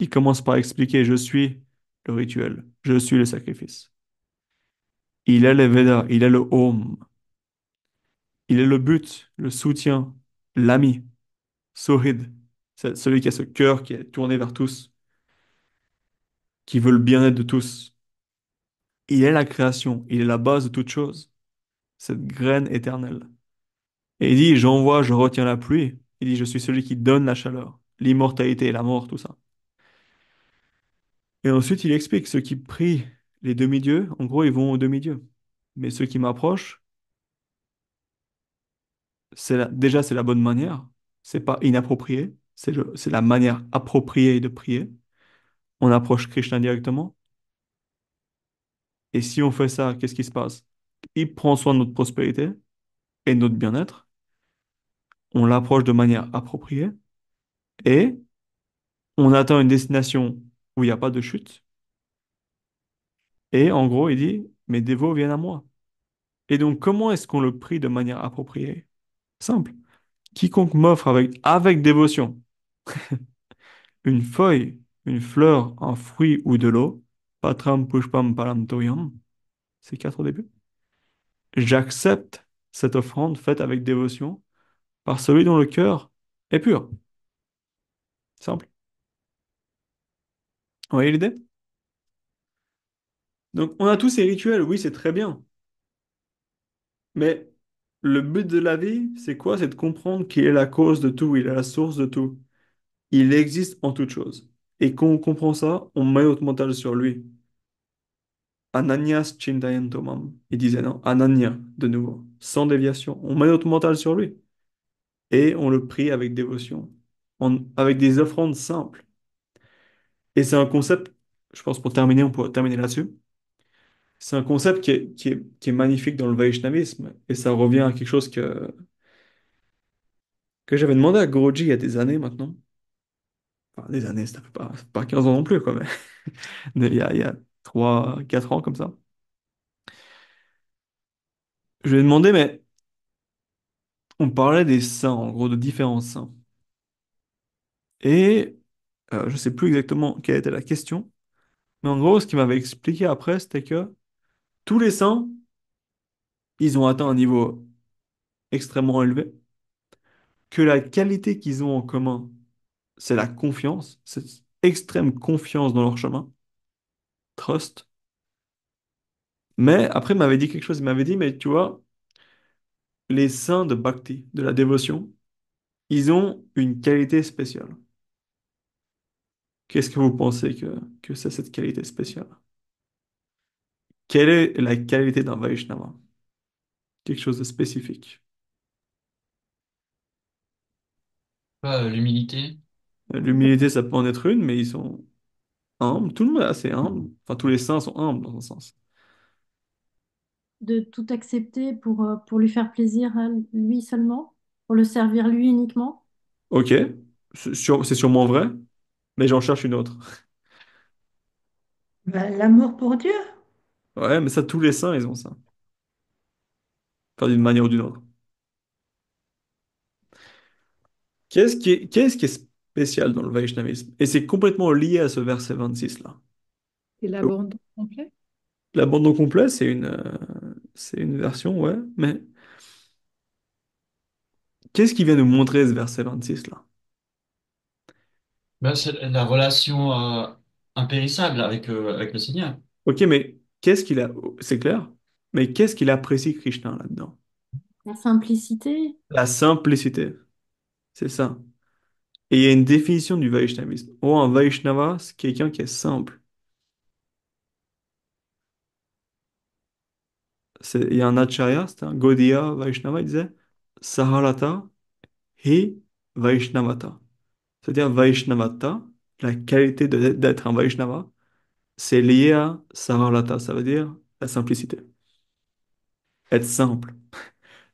Il commence par expliquer je suis le rituel, je suis le sacrifice. Il est le Veda, il est le Homme. Il est le but, le soutien, l'ami, Sohid, celui qui a ce cœur qui est tourné vers tous, qui veut le bien-être de tous. Il est la création, il est la base de toute chose, cette graine éternelle. Et il dit, j'envoie, je retiens la pluie. Il dit, je suis celui qui donne la chaleur, l'immortalité, la mort, tout ça. Et ensuite, il explique, ceux qui prient les demi-dieux, en gros, ils vont aux demi-dieux. Mais ceux qui m'approchent, déjà, c'est la bonne manière. C'est pas inapproprié. C'est la manière appropriée de prier. On approche Krishna directement. Et si on fait ça, qu'est-ce qui se passe Il prend soin de notre prospérité et de notre bien-être. On l'approche de manière appropriée. Et on atteint une destination où il n'y a pas de chute. Et en gros, il dit, mes dévots viennent à moi. Et donc, comment est-ce qu'on le prie de manière appropriée Simple. Quiconque m'offre avec, avec dévotion une feuille, une fleur, un fruit ou de l'eau, patram pushpam palam toyam, c'est quatre au début. J'accepte cette offrande faite avec dévotion par celui dont le cœur est pur. Simple. Vous voyez l'idée Donc on a tous ces rituels, oui c'est très bien. Mais le but de la vie, c'est quoi? C'est de comprendre qu'il est la cause de tout, il est la source de tout. Il existe en toute chose. Et quand on comprend ça, on met notre mental sur lui. Ananias Chindayantomam. Il disait non, Anania, de nouveau, sans déviation. On met notre mental sur lui. Et on le prie avec dévotion, avec des offrandes simples. Et c'est un concept, je pense pour terminer, on pourrait terminer là-dessus c'est un concept qui est, magnifique dans le Vaishnavisme. Et ça revient à quelque chose que, que j'avais demandé à Guruji il y a des années maintenant. Enfin, des années, c'était pas, 15 ans non plus, quand même. il, y a, il y 3, 4 ans comme ça. Je lui ai demandé, mais on parlait des saints, en gros, de différents saints. Et euh, je ne sais plus exactement quelle était la question, mais en gros, ce qu'il m'avait expliqué après, c'était que tous les saints, ils ont atteint un niveau extrêmement élevé, que la qualité qu'ils ont en commun, c'est la confiance, cette extrême confiance dans leur chemin, trust. Mais après, il m'avait dit quelque chose, il m'avait dit, mais tu vois, les saints de bhakti, de la dévotion, ils ont une qualité spéciale. Qu'est-ce que vous pensez que c'est cette qualité spéciale quelle est la qualité d'un Vaishnava? Quelque chose de spécifique. Euh, l'humilité. Euh, l'humilité, ça peut en être une, mais ils sont humbles. Tout le monde est assez humble. Enfin, tous les saints sont humbles dans un sens. De tout accepter pour, euh, pour lui faire plaisir lui seulement, pour le servir lui uniquement. Ok, c'est sûrement vrai, mais j'en cherche une autre. Bah, l'amour pour Dieu. Ouais, mais ça, tous les saints, ils ont ça. Enfin, d'une manière ou d'une autre. Qu'est-ce qui est, qu'est-ce qui est spécial dans le Vaishnavisme? Et c'est complètement lié à ce verset 26-là. C'est l'abandon complet? L'abandon complet, c'est une, euh, c'est une version, ouais. Mais qu'est-ce qui vient nous montrer ce verset 26-là? Ben, c'est la relation euh, impérissable avec, euh, avec le Seigneur. Ok, mais Qu'est-ce qu'il a, c'est clair, mais qu'est-ce qu'il apprécie Krishna là-dedans? La simplicité. La simplicité, c'est ça. Et il y a une définition du Vaishnavisme. Oh, un Vaishnava, c'est quelqu'un qui est simple. C'est, il y a un Acharya, c'est un Gaudiya Vaishnava, il disait Saharata he Vaishnavata. C'est-à-dire Vaishnavata, la qualité d'être un Vaishnava, c'est lié à Saralata, ça veut dire la simplicité. Être simple.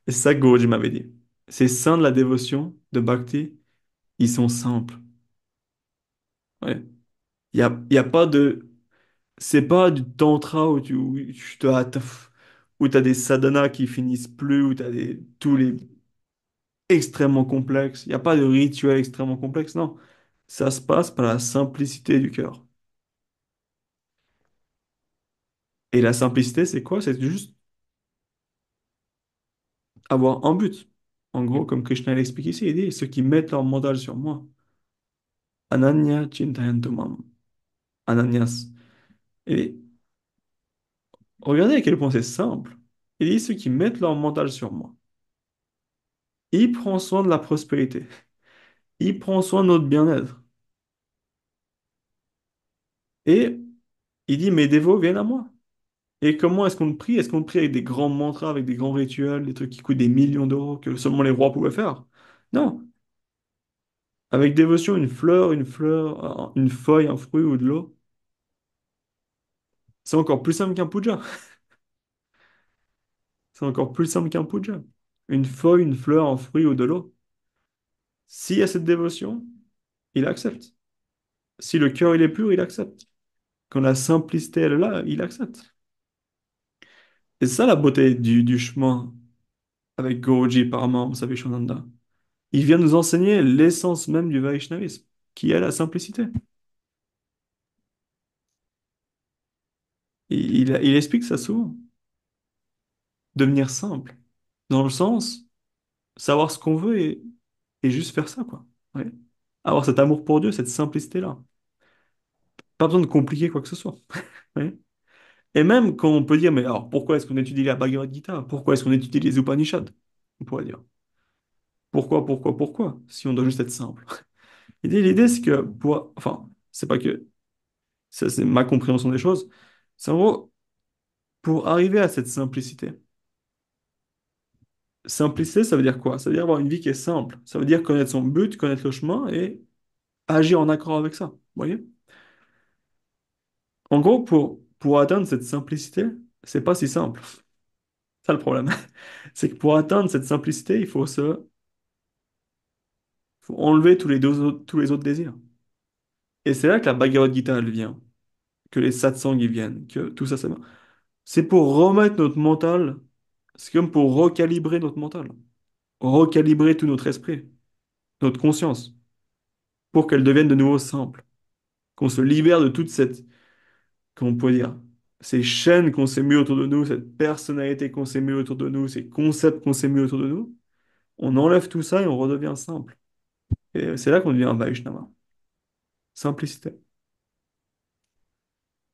Et ça, je m'avait dit. Ces saints de la dévotion, de Bhakti, ils sont simples. Ouais. Il n'y a, y a pas de. C'est pas du tantra où tu, où tu des sadhanas qui finissent plus, où t'as des, tous les extrêmement complexes. Il n'y a pas de rituel extrêmement complexe, non. Ça se passe par la simplicité du cœur. Et la simplicité, c'est quoi? C'est juste avoir un but. En gros, comme Krishna l'explique ici, il dit, ceux qui mettent leur mental sur moi, Ananya Chintayantumam, Ananyas. Il dit, regardez à quel point c'est simple. Il dit, ceux qui mettent leur mental sur moi, il prend soin de la prospérité, il prend soin de notre bien-être. Et il dit, mes dévots viennent à moi. Et comment est-ce qu'on prie Est-ce qu'on prie avec des grands mantras, avec des grands rituels, des trucs qui coûtent des millions d'euros que seulement les rois pouvaient faire Non. Avec dévotion, une fleur, une fleur, une feuille, un fruit ou de l'eau. C'est encore plus simple qu'un puja. C'est encore plus simple qu'un puja. Une feuille, une fleur, un fruit ou de l'eau. S'il y a cette dévotion, il accepte. Si le cœur il est pur, il accepte. Quand la simplicité est là, il accepte. C'est ça la beauté du, chemin avec Guruji savez Shonanda. Il vient nous enseigner l'essence même du Vaishnavisme, qui est la simplicité. Il, explique ça souvent. Devenir simple, dans le sens, savoir ce qu'on veut et, juste faire ça, quoi. Avoir cet amour pour Dieu, cette simplicité-là. Pas besoin de compliquer quoi que ce soit. Et même quand on peut dire, mais alors pourquoi est-ce qu'on étudie la Bhagavad Gita Pourquoi est-ce qu'on étudie les Upanishads On pourrait dire. Pourquoi, pourquoi, pourquoi Si on doit juste être simple. L'idée, c'est que, pour, enfin, c'est pas que. Ça, c'est ma compréhension des choses. C'est en gros, pour arriver à cette simplicité. Simplicité, ça veut dire quoi Ça veut dire avoir une vie qui est simple. Ça veut dire connaître son but, connaître le chemin et agir en accord avec ça. Vous voyez En gros, pour pour atteindre cette simplicité, c'est pas si simple. Ça le problème. c'est que pour atteindre cette simplicité, il faut se faut enlever tous les, deux autres, tous les autres désirs. Et c'est là que la de guitare, elle vient. Que les satsangs, ils viennent. Que tout ça, ça C'est pour remettre notre mental. C'est comme pour recalibrer notre mental. Recalibrer tout notre esprit. Notre conscience. Pour qu'elle devienne de nouveau simple. Qu'on se libère de toute cette on peut dire, ces chaînes qu'on s'est mis autour de nous, cette personnalité qu'on s'est mis autour de nous, ces concepts qu'on s'est mis autour de nous, on enlève tout ça et on redevient simple. Et c'est là qu'on devient un Vaishnava. Simplicité.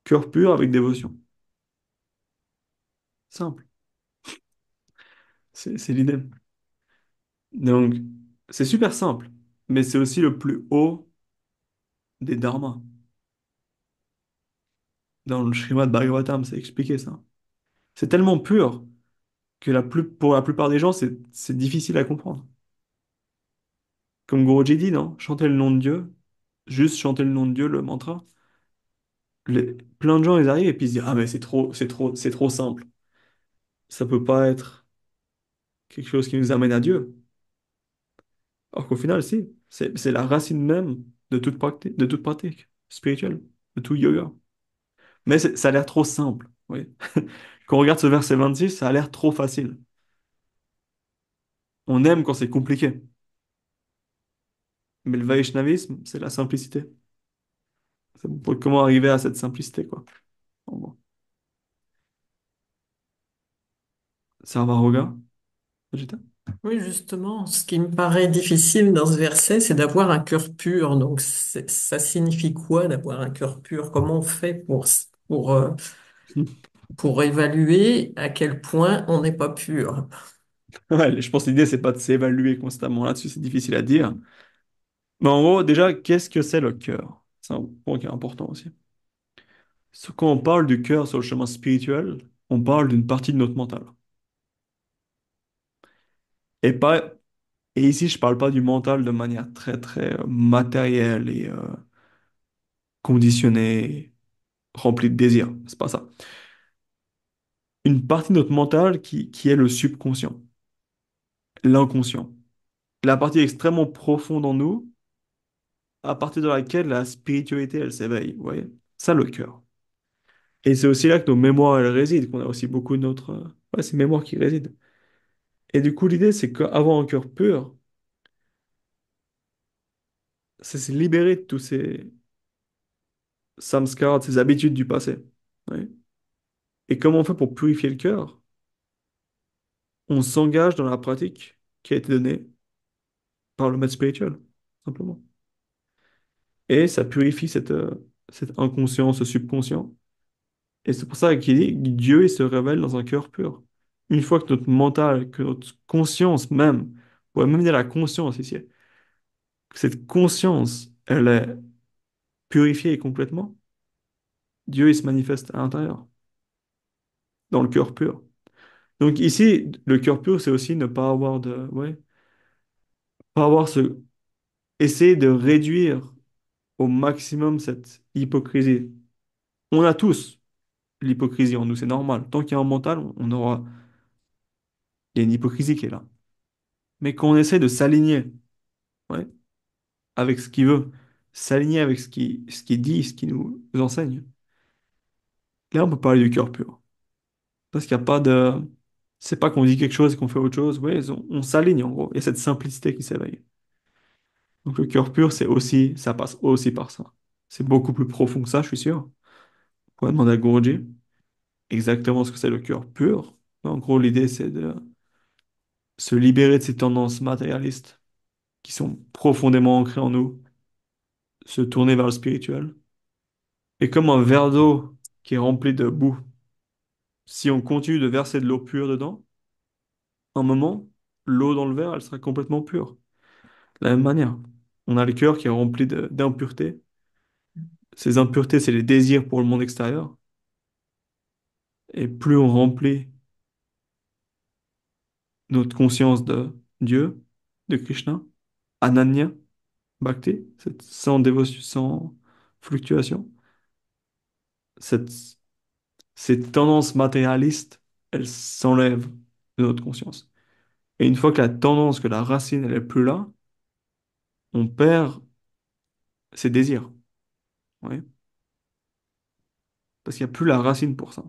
Cœur pur avec dévotion. Simple. C'est l'idée. Donc, c'est super simple, mais c'est aussi le plus haut des dharmas dans le de Bhagavatam, c'est expliqué ça. C'est tellement pur que la pour la plupart des gens, c'est difficile à comprendre. Comme Guruji dit, non? Chanter le nom de Dieu, juste chanter le nom de Dieu, le mantra. plein de gens, ils arrivent et puis ils se disent, ah mais c'est trop, c'est trop, c'est trop simple. Ça peut pas être quelque chose qui nous amène à Dieu. Alors qu'au final, si, c'est la racine même de toute de toute pratique spirituelle, de tout yoga. Mais ça a l'air trop simple. quand on regarde ce verset 26, ça a l'air trop facile. On aime quand c'est compliqué. Mais le Vaishnavisme, c'est la simplicité. comment arriver à cette simplicité, quoi. Sarvaroga Oui, justement, ce qui me paraît difficile dans ce verset, c'est d'avoir un cœur pur. Donc, ça signifie quoi d'avoir un cœur pur Comment on fait pour pour, euh, pour évaluer à quel point on n'est pas pur. je pense que l'idée, c'est pas de s'évaluer constamment là-dessus, c'est difficile à dire. Mais en gros, déjà, qu'est-ce que c'est le cœur? C'est un point qui est important aussi. Quand on parle du cœur sur le chemin spirituel, on parle d'une partie de notre mental. Et, pas, et ici, je parle pas du mental de manière très, très euh, matérielle et euh, conditionnée rempli de désir. C'est pas ça. Une partie de notre mental qui, qui est le subconscient, l'inconscient. La partie extrêmement profonde en nous, à partir de laquelle la spiritualité, elle s'éveille. Vous voyez Ça, le cœur. Et c'est aussi là que nos mémoires, résident, qu'on a aussi beaucoup de notre... Ouais, c'est mémoires qui résident. Et du coup, l'idée, c'est qu'avoir un cœur pur, c'est se libérer de tous ces, samskara, ses habitudes du passé. Et comment on fait pour purifier le cœur On s'engage dans la pratique qui a été donnée par le maître spirituel, simplement. Et ça purifie cette, euh, cette inconscience, ce subconscient. Et c'est pour ça qu'il dit Dieu il se révèle dans un cœur pur. Une fois que notre mental, que notre conscience même, on pourrait même dire la conscience ici, cette conscience, elle est purifié complètement, Dieu il se manifeste à l'intérieur, dans le cœur pur. Donc ici, le cœur pur, c'est aussi ne pas avoir de... Ouais, pas avoir ce... Essayer de réduire au maximum cette hypocrisie. On a tous l'hypocrisie en nous, c'est normal. Tant qu'il y a un mental, on aura... Il y a une hypocrisie qui est là. Mais qu'on essaie de s'aligner avec ce qu'il veut, s'aligner avec ce qui, ce dit, ce qui nous, enseigne, là, on peut parler du cœur pur. Parce qu'il n'y a pas de. C'est pas qu'on dit quelque chose et qu'on fait autre chose. Ouais, on, s'aligne en gros. Il y a cette simplicité qui s'éveille. Donc le cœur pur, c'est aussi, ça passe aussi par ça. C'est beaucoup plus profond que ça, je suis sûr. On pourrait demander à exactement ce que c'est le cœur pur. En gros, l'idée, c'est de se libérer de ces tendances matérialistes qui sont profondément ancrées en nous, se tourner vers le spirituel Et comme un verre d'eau qui est rempli de boue. Si on continue de verser de l'eau pure dedans, un moment, l'eau dans le verre, elle sera complètement pure. De la même manière, on a le cœur qui est rempli d'impuretés. Ces impuretés, c'est les désirs pour le monde extérieur. Et plus on remplit notre conscience de Dieu, de Krishna, Ananya, bhakti, sans dévotion, sans fluctuation. Cette, ces tendance matérialiste elle s'enlève de notre conscience. Et une fois que la tendance, que la racine, elle est plus là, on perd ses désirs. Oui. Parce qu'il n'y a plus la racine pour ça.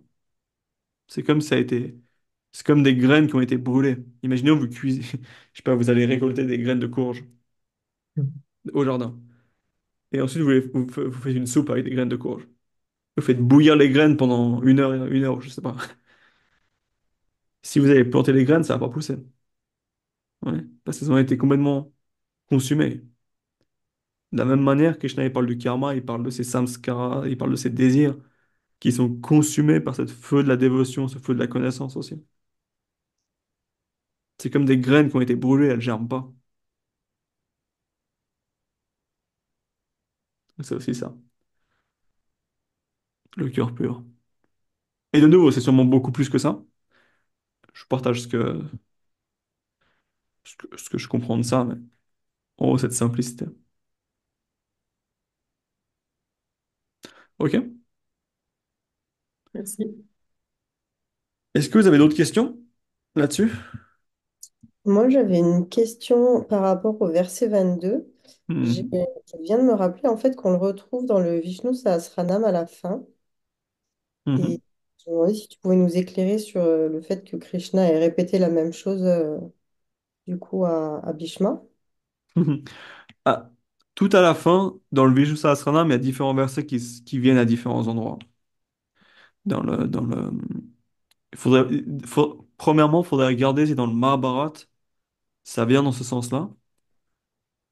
C'est comme ça a été. C'est comme des graines qui ont été brûlées. Imaginez, vous cuisez, je sais pas, vous allez récolter des graines de courge. Mmh au jardin. Et ensuite, vous, faites une soupe avec des graines de courge. Vous faites bouillir les graines pendant une heure, une heure, je sais pas. Si vous avez planté les graines, ça va pas pousser. parce qu'elles ont été complètement consumées. De la même manière, Krishna parle du karma, il parle de ses samskaras, il parle de ses désirs qui sont consumés par ce feu de la dévotion, ce feu de la connaissance aussi. C'est comme des graines qui ont été brûlées, elles germent pas. C'est aussi ça. Le cœur pur. Et de nouveau, c'est sûrement beaucoup plus que ça. Je partage ce que, ce que, je comprends de ça, mais oh, cette simplicité. OK? Merci. Est-ce que vous avez d'autres questions là-dessus? Moi, j'avais une question par rapport au verset 22. Hmm. Je viens de me rappeler en fait qu'on le retrouve dans le Vishnu Sahasranam à la fin. Hmm. je me demandais si tu pouvais nous éclairer sur euh, le fait que Krishna ait répété la même chose euh, du coup à, Bishma. Bhishma. Ah, tout à la fin, dans le Vishnu Sahasranam, il y a différents versets qui, viennent à différents endroits. Dans le, dans le, premièrement, il faudrait regarder si dans le Mahabharata, ça vient dans ce sens-là.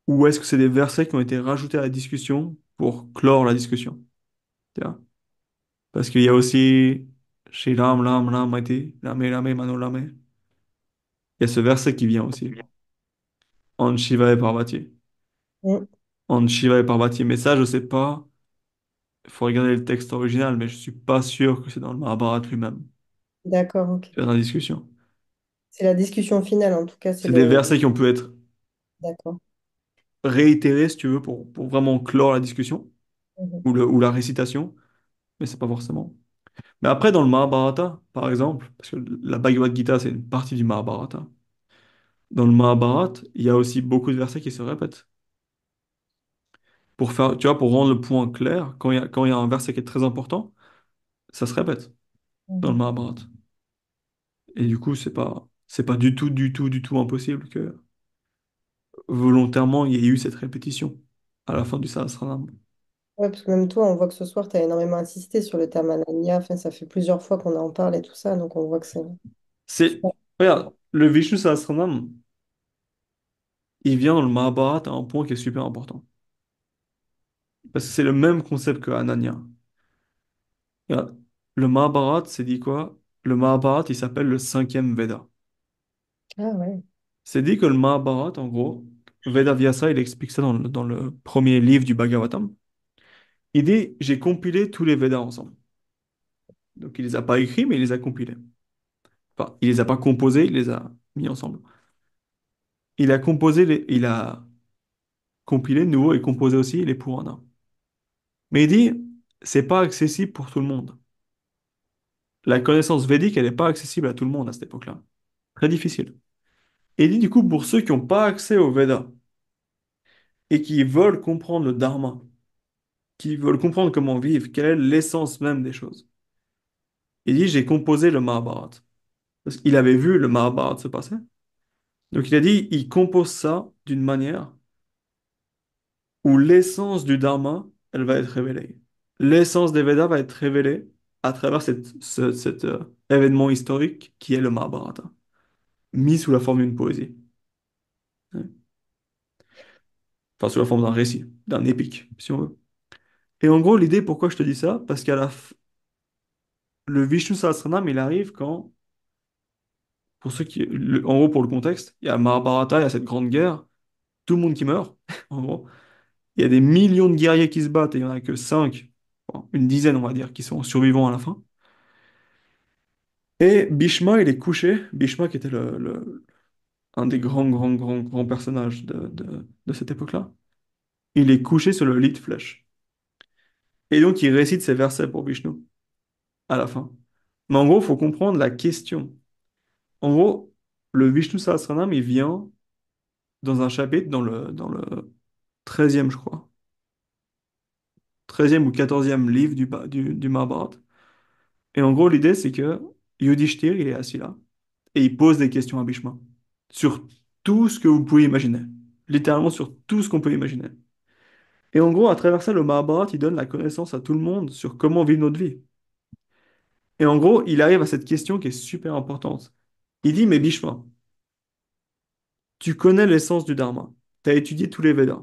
Ou est-ce que c'est des versets qui ont été rajoutés à la discussion pour clore la discussion Parce qu'il y a aussi chez Ram, Mano, Il y a ce verset qui vient aussi. En Shiva et Parvati. En Shiva et Parvati. Mais ça, je sais pas. Il faut regarder le texte original, mais je suis pas sûr que c'est dans le Mahabharata lui-même. D'accord, ok. C'est dans la discussion. C'est la discussion finale, en tout cas. C'est des versets qui ont pu être. D'accord réitérer, si tu veux, pour, vraiment clore la discussion mhm. ou, ou la récitation, mais c'est pas forcément. Mais après, dans le Mahabharata, par exemple, parce que la Bhagavad Gita, c'est une partie du Mahabharata, dans le Mahabharata, il y a aussi beaucoup de versets qui se répètent. Pour faire, tu vois, pour rendre le point clair, quand il y a, un verset qui est très important, ça se répète mhm. dans le Mahabharata. Et du coup, c'est pas, c'est pas du tout, du tout, du tout impossible que volontairement, il y a eu cette répétition à la fin du Sahasranam. Ouais, parce que même toi, on voit que ce soir, tu as énormément insisté sur le terme Ananya. Enfin, ça fait plusieurs fois qu'on en parle et tout ça, donc on voit que c'est. C'est. Regarde, le Vishnu Sahasranam, il vient dans le Mahabharata à un point qui est super important. Parce que c'est le même concept que Ananya. Regarde, le Mahabharata, c'est dit quoi? Le Mahabharata, il s'appelle le cinquième Veda. Ah ouais. C'est dit que le Mahabharata, en gros, Vyasa, il explique ça dans le, premier livre du Bhagavatam. Il dit J'ai compilé tous les Vedas ensemble. Donc, il les a pas écrits, mais il les a compilés. Enfin, il les a pas composés, il les a mis ensemble. Il a composé, il a compilé de nouveau et composé aussi les Puranas. Mais il dit C'est pas accessible pour tout le monde. La connaissance védique, elle n'est pas accessible à tout le monde à cette époque-là. Très difficile. Et dit du coup pour ceux qui n'ont pas accès au Veda et qui veulent comprendre le Dharma, qui veulent comprendre comment vivre, quelle est l'essence même des choses. Il dit j'ai composé le Mahabharata. Parce qu'il avait vu le Mahabharata se passer. Donc il a dit il compose ça d'une manière où l'essence du Dharma, elle va être révélée. L'essence des Vedas va être révélée à travers cet euh, événement historique qui est le Mahabharata mis sous la forme d'une poésie. Enfin, sous la forme d'un récit, d'un épique, si on veut. Et en gros, l'idée, pourquoi je te dis ça, parce qu'à la fin, le Vishnu Sahasranam, il arrive quand, pour ceux qui, en gros, pour le contexte, il y a Mahabharata, il y a cette grande guerre, tout le monde qui meurt, en gros. Il y a des millions de guerriers qui se battent et il n'y en a que 5, une dizaine, on va dire, qui sont survivants à la fin. Et Bhishma, il est couché. Bhishma, qui était le, un des grands, grands, grands, grands personnages de, de- cette époque-là, il est couché sur le lit de flèche. Et donc, il récite ses versets pour Vishnu à la fin. Mais en gros, il faut comprendre la question. En gros, le Vishnu Sahasranam, il vient dans un chapitre, dans le, dans le 13e, je crois, 13e ou 14e livre du, du, du Mahabharata. Et en gros, l'idée, c'est que Yudhishthir, il est assis là, et il pose des questions à Bhishma sur tout ce que vous pouvez imaginer, littéralement sur tout ce qu'on peut imaginer. Et en gros, à travers ça, le Mahabharata, il donne la connaissance à tout le monde sur comment vivre notre vie. Et en gros, il arrive à cette question qui est super importante. Il dit, mais Bhishma, tu connais l'essence du Dharma, tu as étudié tous les Védas,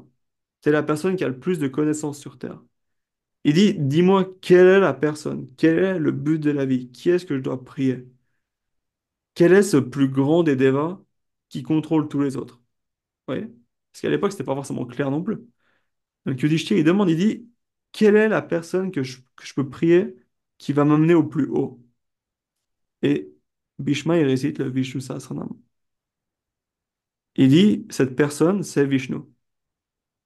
tu es la personne qui a le plus de connaissances sur Terre. Il dit, dis-moi quelle est la personne, quel est le but de la vie, qui est-ce que je dois prier? Quel est ce plus grand des devas qui contrôle tous les autres? Vous voyez? Parce qu'à l'époque, c'était pas forcément clair non plus. Donc Yudhishthir, il demande, il dit, quelle est la personne que je, peux prier qui va m'amener au plus haut? Et Bhishma, il récite le Vishnu Sahasranam. Il dit, cette personne, c'est Vishnu.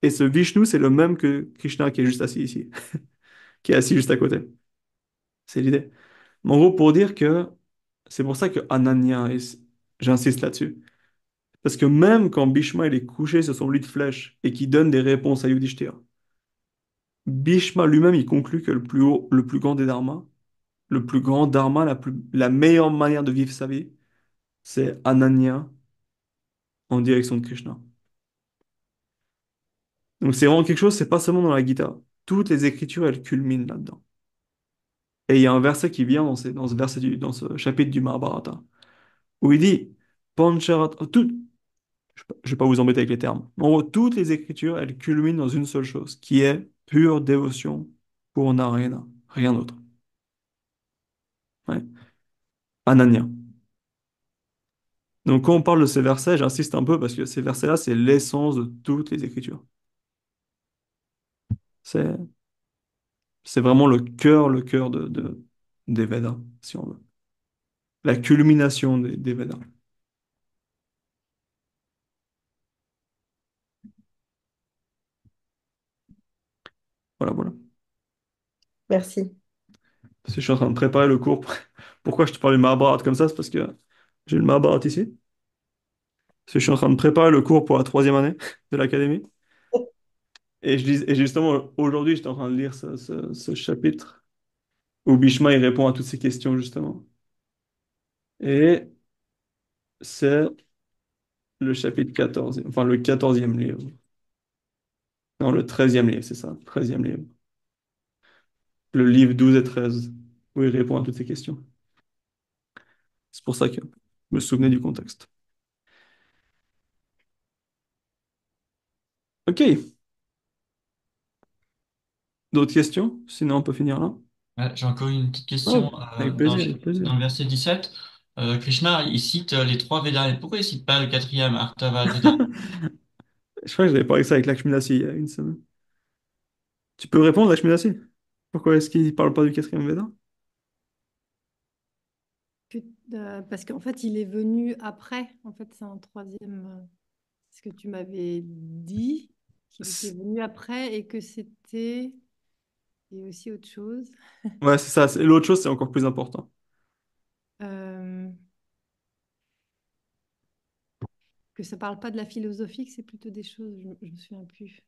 Et ce Vishnu, c'est le même que Krishna qui est juste assis ici, qui est assis juste à côté. C'est l'idée. En gros, pour dire que c'est pour ça que Ananya, j'insiste là-dessus, parce que même quand Bhishma il est couché sur son lit de flèche et qui donne des réponses à Yudhishthira, Bhishma lui-même il conclut que le plus haut, le plus grand des dharmas, le plus grand dharma, la, plus, la meilleure manière de vivre sa vie, c'est Ananya en direction de Krishna. Donc c'est vraiment quelque chose, c'est pas seulement dans la guitare. Toutes les écritures, elles culminent là-dedans. Et il y a un verset qui vient dans ce, chapitre du Mahabharata, où il dit, oh, je ne vais pas vous embêter avec les termes. En gros, toutes les écritures, elles culminent dans une seule chose, qui est pure dévotion pour Narayana, rien d'autre. Ananya. Donc quand on parle de ces versets, j'insiste un peu parce que ces versets-là, c'est l'essence de toutes les écritures. C'est, c'est vraiment le cœur, le cœur de, des Vedas, si on veut. La culmination des, Voilà, voilà. Merci. je suis en train de préparer le cours. Pourquoi je te parle du Mahabharata comme ça? C'est parce que j'ai le Mahabharata ici. je suis en train de préparer le cours pour la troisième année de l'académie. Et, dis, justement, aujourd'hui, j'étais en train de lire ce, chapitre où Bishma il répond à toutes ces questions, justement. Et c'est le chapitre 14, enfin le 14e livre. Non, le 13e livre, c'est ça, 13e livre. Le livre 12 et 13, où il répond à toutes ces questions. C'est pour ça que je me souvenais du contexte. OK. D'autres questions? Sinon, on peut finir là. J'ai encore une petite question. Euh, dans, le verset 17, euh, Krishna, il cite euh, les trois Védas. pourquoi il cite pas le quatrième, Artava Je crois que j'avais parlé ça avec Lakshminasi il y a une semaine. Tu peux répondre, Lakshminasi? Pourquoi est-ce qu'il parle pas du quatrième Veda? Euh, parce qu'en fait, il est venu après. En fait, c'est un troisième. Ce que tu m'avais dit, qu'il était venu après et que c'était a aussi autre chose. Ouais, c'est ça. L'autre chose, c'est encore plus important. Euh, que ça parle pas de la philosophie, que c'est plutôt des choses, je ne me souviens plus.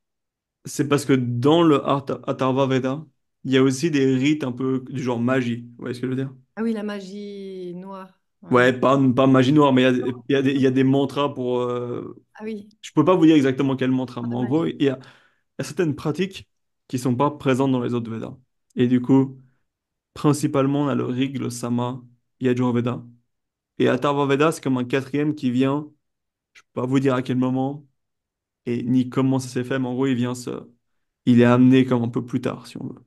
C'est parce que dans le Atharva Veda, il y a aussi des rites un peu du genre magie. Vous voyez ce que je veux dire? Ah oui, la magie noire. Ouais, pas, pas, magie noire, mais il y, a des, mantras pour. Euh... Ah oui. Je peux pas vous dire exactement quel mantra, ah, mais en gros, il y a certaines pratiques qui ne sont pas présentes dans les autres Vedas. Et du coup, principalement, on a le Rig, le Sama, Yajurveda. Et Atharva Veda, c'est comme un quatrième qui vient, je peux pas vous dire à quel moment, et ni comment ça s'est fait, mais en gros, il vient se... Il est amené comme un peu plus tard, si on veut.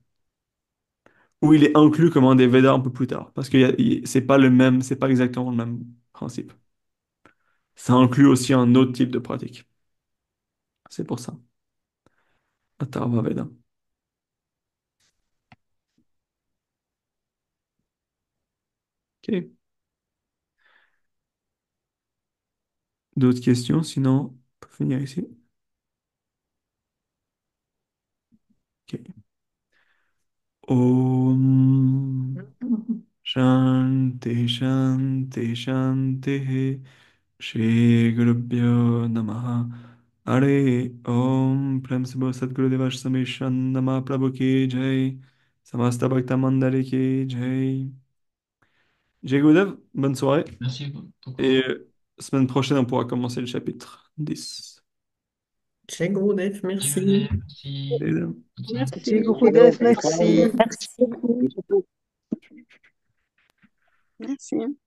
Ou il est inclus comme un des Vedas un peu plus tard, parce que c'est pas le même, c'est pas exactement le même principe. Ça inclut aussi un autre type de pratique. C'est pour ça. Atharva Veda. OK. D'autres questions? Sinon, on peut finir ici. OK. Om Shanti Shanti Shanti Shri Gurubhyo Namaha Om Prem Sadguru Devash Prabhu Jai Samasta Bhakta Jay bonne soirée. Merci. Beaucoup. Et euh, semaine prochaine, on pourra commencer le chapitre 10. Jay merci. Merci. merci. Merci. Merci.